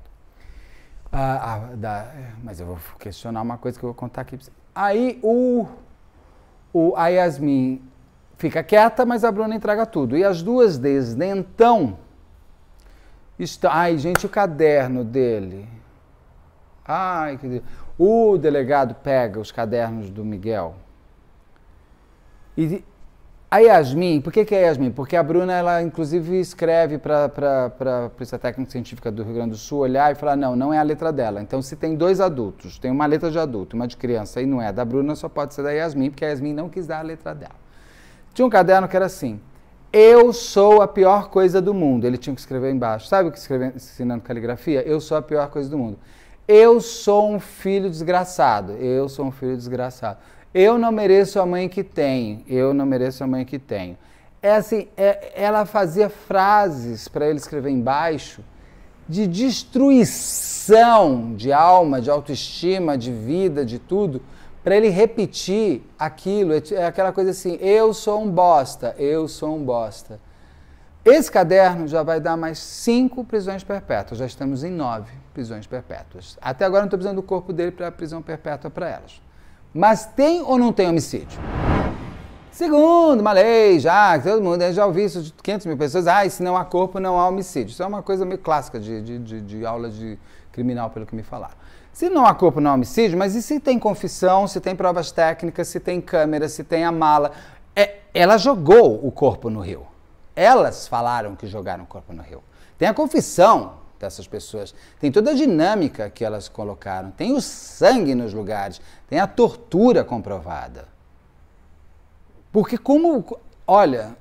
Ah, ah, mas eu vou questionar uma coisa que eu vou contar aqui. Aí o, o a Yasmin fica quieta, mas a Bruna entrega tudo. E as duas desde né? então Ai, gente, o caderno dele. Ai, que. O delegado pega os cadernos do Miguel. E a Yasmin, por que, que é Yasmin? Porque a Bruna, ela inclusive escreve para a Polícia Técnica Científica do Rio Grande do Sul olhar e falar: não, não é a letra dela. Então, se tem dois adultos, tem uma letra de adulto, e uma de criança e não é da Bruna, só pode ser da Yasmin, porque a Yasmin não quis dar a letra dela. Tinha um caderno que era assim: Eu sou a pior coisa do mundo. Ele tinha que escrever embaixo. Sabe o que escreve ensinando caligrafia? Eu sou a pior coisa do mundo. Eu sou um filho desgraçado. Eu sou um filho desgraçado. Eu não mereço a mãe que tenho. Eu não mereço a mãe que tenho. É assim, é, ela fazia frases para ele escrever embaixo de destruição de alma, de autoestima, de vida, de tudo para ele repetir aquilo, é, é aquela coisa assim, eu sou um bosta, eu sou um bosta. Esse caderno já vai dar mais cinco prisões perpétuas, já estamos em nove prisões perpétuas. Até agora não estou precisando do corpo dele para prisão perpétua para elas. Mas tem ou não tem homicídio? Segundo uma lei, já, todo mundo já ouviu isso de 500 mil pessoas, ah, se não há corpo, não há homicídio. Isso é uma coisa meio clássica de, de, de, de aula de criminal, pelo que me falaram. Se não há corpo, não há homicídio, mas e se tem confissão, se tem provas técnicas, se tem câmera, se tem a mala? É, ela jogou o corpo no rio. Elas falaram que jogaram o corpo no rio. Tem a confissão dessas pessoas, tem toda a dinâmica que elas colocaram, tem o sangue nos lugares, tem a tortura comprovada. Porque como, olha,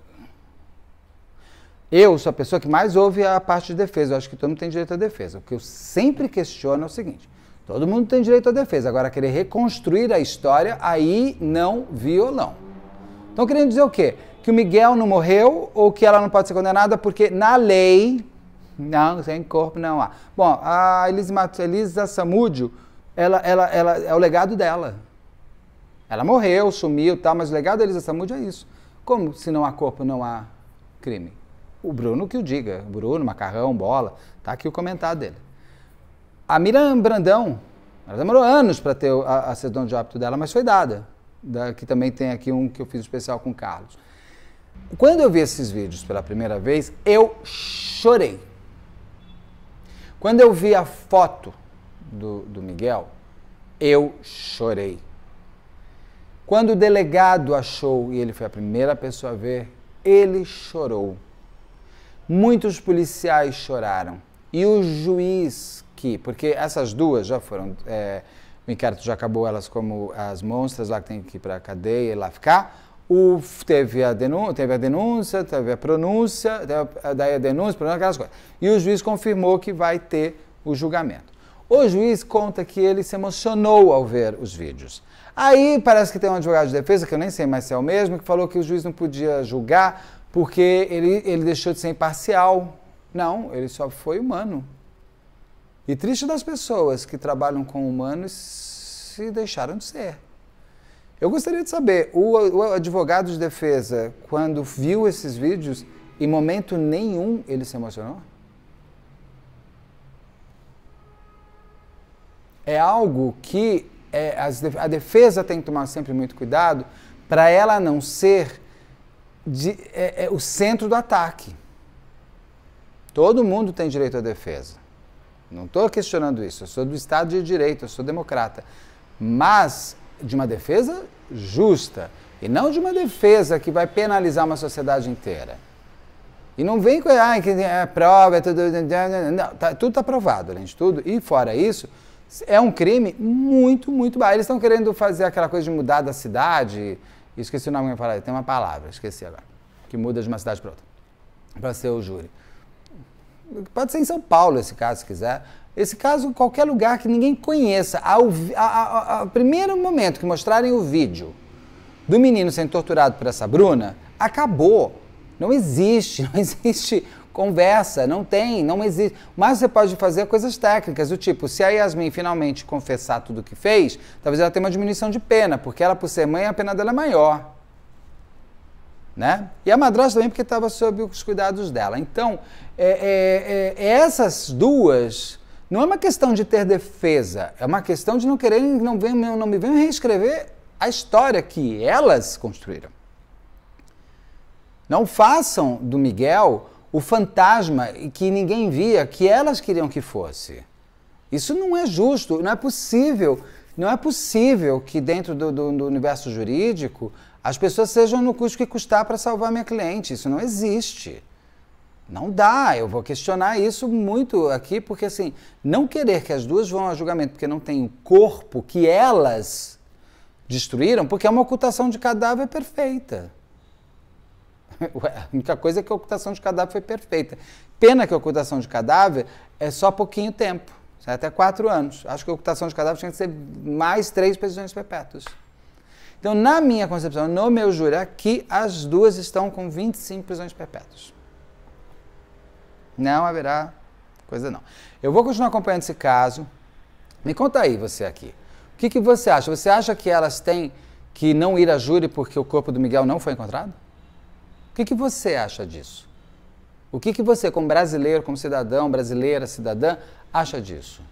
eu sou a pessoa que mais ouve a parte de defesa, eu acho que todo mundo tem direito à defesa. O que eu sempre questiono é o seguinte: Todo mundo tem direito à defesa. Agora, querer reconstruir a história, aí não violão. Então, querendo dizer o quê? Que o Miguel não morreu ou que ela não pode ser condenada porque na lei, não, sem corpo não há. Bom, a Elisa, Elisa Samúdio, ela, ela, ela, é o legado dela. Ela morreu, sumiu, tal, mas o legado da Elisa Samúdio é isso. Como se não há corpo, não há crime? O Bruno que o diga. Bruno, Macarrão, Bola, tá aqui o comentário dele. A Miriam Brandão, ela demorou anos para ter a, a certidão de óbito dela, mas foi dada. Da, que também tem aqui um que eu fiz especial com o Carlos. Quando eu vi esses vídeos pela primeira vez, eu chorei. Quando eu vi a foto do, do Miguel, eu chorei. Quando o delegado achou e ele foi a primeira pessoa a ver, ele chorou. Muitos policiais choraram. E o juiz que, porque essas duas já foram, é, o inquérito já acabou elas como as monstras lá que tem que ir para a cadeia e lá ficar, o, teve, a denúncia, teve a denúncia, teve a pronúncia, teve a, daí a denúncia, pronúncia, aquelas coisas. E o juiz confirmou que vai ter o julgamento. O juiz conta que ele se emocionou ao ver os vídeos. Aí parece que tem um advogado de defesa, que eu nem sei mais se é o mesmo, que falou que o juiz não podia julgar porque ele, ele deixou de ser imparcial. Não, ele só foi humano. E triste das pessoas que trabalham com humanos se deixaram de ser. Eu gostaria de saber, o, o advogado de defesa, quando viu esses vídeos, em momento nenhum ele se emocionou? É algo que é, a defesa tem que tomar sempre muito cuidado para ela não ser de, é, é, o centro do ataque. Todo mundo tem direito à defesa. Não estou questionando isso. Eu sou do Estado de Direito, eu sou democrata. Mas de uma defesa justa e não de uma defesa que vai penalizar uma sociedade inteira. E não vem com ah, que é prova, é tudo. Né, né, né, não, tá, tudo está provado, além de tudo. E fora isso, é um crime muito, muito baixo. Eles estão querendo fazer aquela coisa de mudar da cidade. Esqueci o nome que eu falei, tem uma palavra, esqueci agora. Que muda de uma cidade para outra. Para ser o júri. Pode ser em São Paulo esse caso, se quiser. Esse caso, qualquer lugar que ninguém conheça. Ao, a, a, a primeiro momento que mostrarem o vídeo do menino sendo torturado por essa Bruna, acabou. Não existe, não existe conversa, não tem, não existe. Mas você pode fazer coisas técnicas, do tipo, se a Yasmin finalmente confessar tudo o que fez, talvez ela tenha uma diminuição de pena, porque ela, por ser mãe, a pena dela é maior. Né? E a madrasta também porque estava sob os cuidados dela. Então, é, é, é, é, essas duas não é uma questão de ter defesa, é uma questão de não quererem, não, vem, não me venham reescrever a história que elas construíram. Não façam do Miguel o fantasma que ninguém via, que elas queriam que fosse. Isso não é justo, não é possível. Não é possível que dentro do, do, do universo jurídico as pessoas sejam no custo que custar para salvar minha cliente. Isso não existe. Não dá, eu vou questionar isso muito aqui, porque assim, não querer que as duas vão a julgamento porque não tem o corpo que elas destruíram, porque é uma ocultação de cadáver perfeita. A única coisa é que a ocultação de cadáver foi perfeita. Pena que a ocultação de cadáver é só pouquinho tempo, até quatro anos. Acho que a ocultação de cadáver tinha que ser mais três prisões perpétuas. Então, na minha concepção, no meu júri, aqui as duas estão com 25 prisões perpétuas. Não haverá coisa não. Eu vou continuar acompanhando esse caso. Me conta aí você aqui. O que, que você acha? Você acha que elas têm que não ir a júri porque o corpo do Miguel não foi encontrado? O que, que você acha disso? O que, que você, como brasileiro, como cidadão, brasileira, cidadã, acha disso?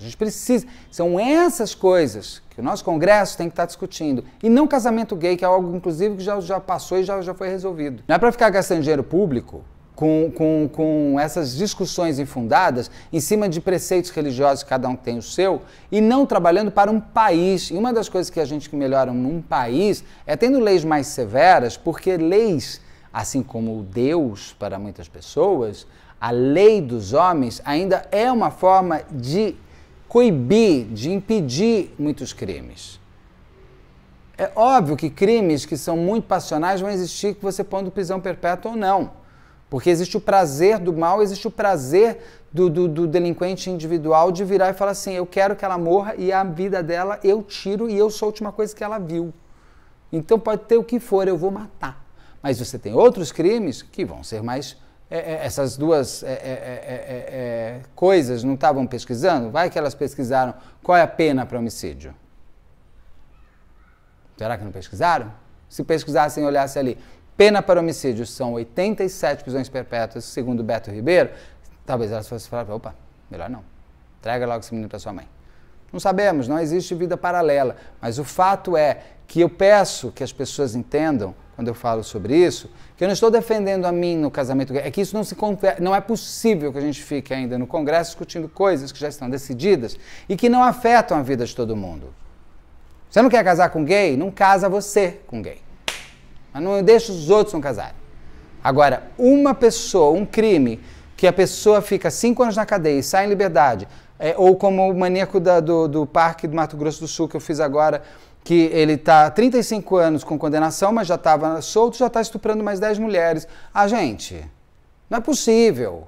A gente precisa. São essas coisas que o nosso Congresso tem que estar tá discutindo. E não casamento gay, que é algo, inclusive, que já, já passou e já, já foi resolvido. Não é para ficar gastando dinheiro público com, com, com essas discussões infundadas em cima de preceitos religiosos, cada um tem o seu, e não trabalhando para um país. E uma das coisas que a gente que melhora num país é tendo leis mais severas, porque leis, assim como Deus para muitas pessoas, a lei dos homens ainda é uma forma de coibir, de impedir muitos crimes. É óbvio que crimes que são muito passionais vão existir que você pondo prisão perpétua ou não. Porque existe o prazer do mal, existe o prazer do, do, do, delinquente individual de virar e falar assim: eu quero que ela morra e a vida dela eu tiro e eu sou a última coisa que ela viu. Então pode ter o que for, eu vou matar. Mas você tem outros crimes que vão ser mais é, é, essas duas é, coisas não estavam pesquisando? Vai que elas pesquisaram qual é a pena para homicídio. Será que não pesquisaram? Se pesquisassem e olhassem ali, pena para homicídio são 87 prisões perpétuas, segundo Beto Ribeiro, talvez elas fossem falar, opa, melhor não. Entrega logo esse menino para sua mãe. Não sabemos, não existe vida paralela, mas o fato é que eu peço que as pessoas entendam quando eu falo sobre isso, que eu não estou defendendo a mim no casamento gay, é que isso não se não é possível que a gente fique ainda no Congresso discutindo coisas que já estão decididas e que não afetam a vida de todo mundo. Você não quer casar com gay? Não casa você com gay. Mas não deixa os outros não casarem. Agora, uma pessoa, um crime, que a pessoa fica cinco anos na cadeia e sai em liberdade, é, ou como o maníaco da, do, do Parque do Mato Grosso do Sul que eu fiz agora, que ele está 35 anos com condenação, mas já estava solto, já está estuprando mais 10 mulheres. Ah, gente, não é possível.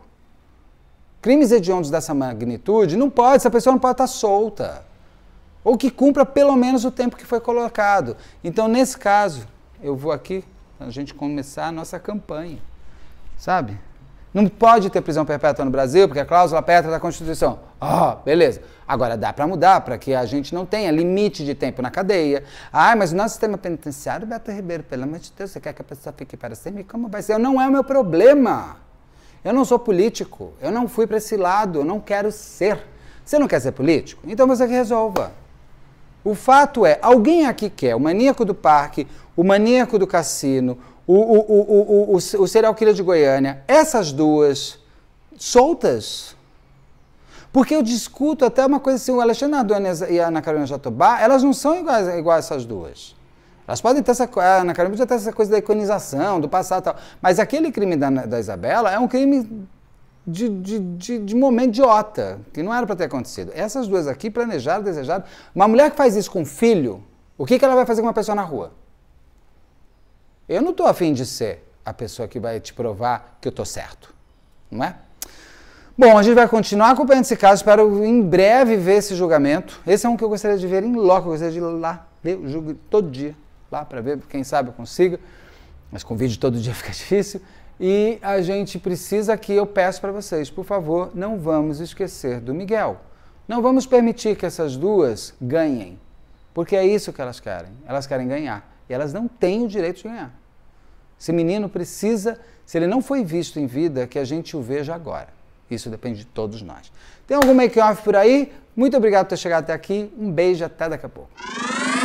Crimes hediondos dessa magnitude, não pode, essa pessoa não pode estar tá solta. Ou que cumpra pelo menos o tempo que foi colocado. Então, nesse caso, eu vou aqui, a gente começar a nossa campanha, sabe? Não pode ter prisão perpétua no Brasil, porque a cláusula pétrea da Constituição. Ah, oh, beleza. Agora dá para mudar, para que a gente não tenha limite de tempo na cadeia. Ah, mas o nosso sistema penitenciário, Beto Ribeiro, pelo amor de Deus, você quer que a pessoa fique para sempre? Como vai ser? Não é o meu problema. Eu não sou político. Eu não fui para esse lado. Eu não quero ser. Você não quer ser político? Então você que resolva. O fato é, alguém aqui quer o maníaco do parque, o maníaco do cassino, o, o, o, o, o serial killer de Goiânia, essas duas soltas. Porque eu discuto até uma coisa assim, o Alexandre Nardone e a Ana Carolina Jatobá, elas não são iguais, iguais essas duas. Elas podem ter essa, a Ana Carolina já ter essa coisa da iconização, do passado tal. Mas aquele crime da, da Isabela é um crime de, de, de, de momento idiota, que não era para ter acontecido. Essas duas aqui, planejaram, desejaram. Uma mulher que faz isso com um filho, o que, que ela vai fazer com uma pessoa na rua? Eu não estou afim de ser a pessoa que vai te provar que eu estou certo, não é? Bom, a gente vai continuar acompanhando esse caso. Espero em breve ver esse julgamento. Esse é um que eu gostaria de ver em loco. Eu gostaria de ir lá ver o julgo todo dia, lá para ver. Quem sabe eu consiga. Mas com vídeo todo dia fica difícil. E a gente precisa que eu peço para vocês, por favor, não vamos esquecer do Miguel. Não vamos permitir que essas duas ganhem, porque é isso que elas querem. Elas querem ganhar elas não têm o direito de ganhar. Esse menino precisa, se ele não foi visto em vida, que a gente o veja agora. Isso depende de todos nós. Tem algum make-off por aí? Muito obrigado por ter chegado até aqui. Um beijo, até daqui a pouco.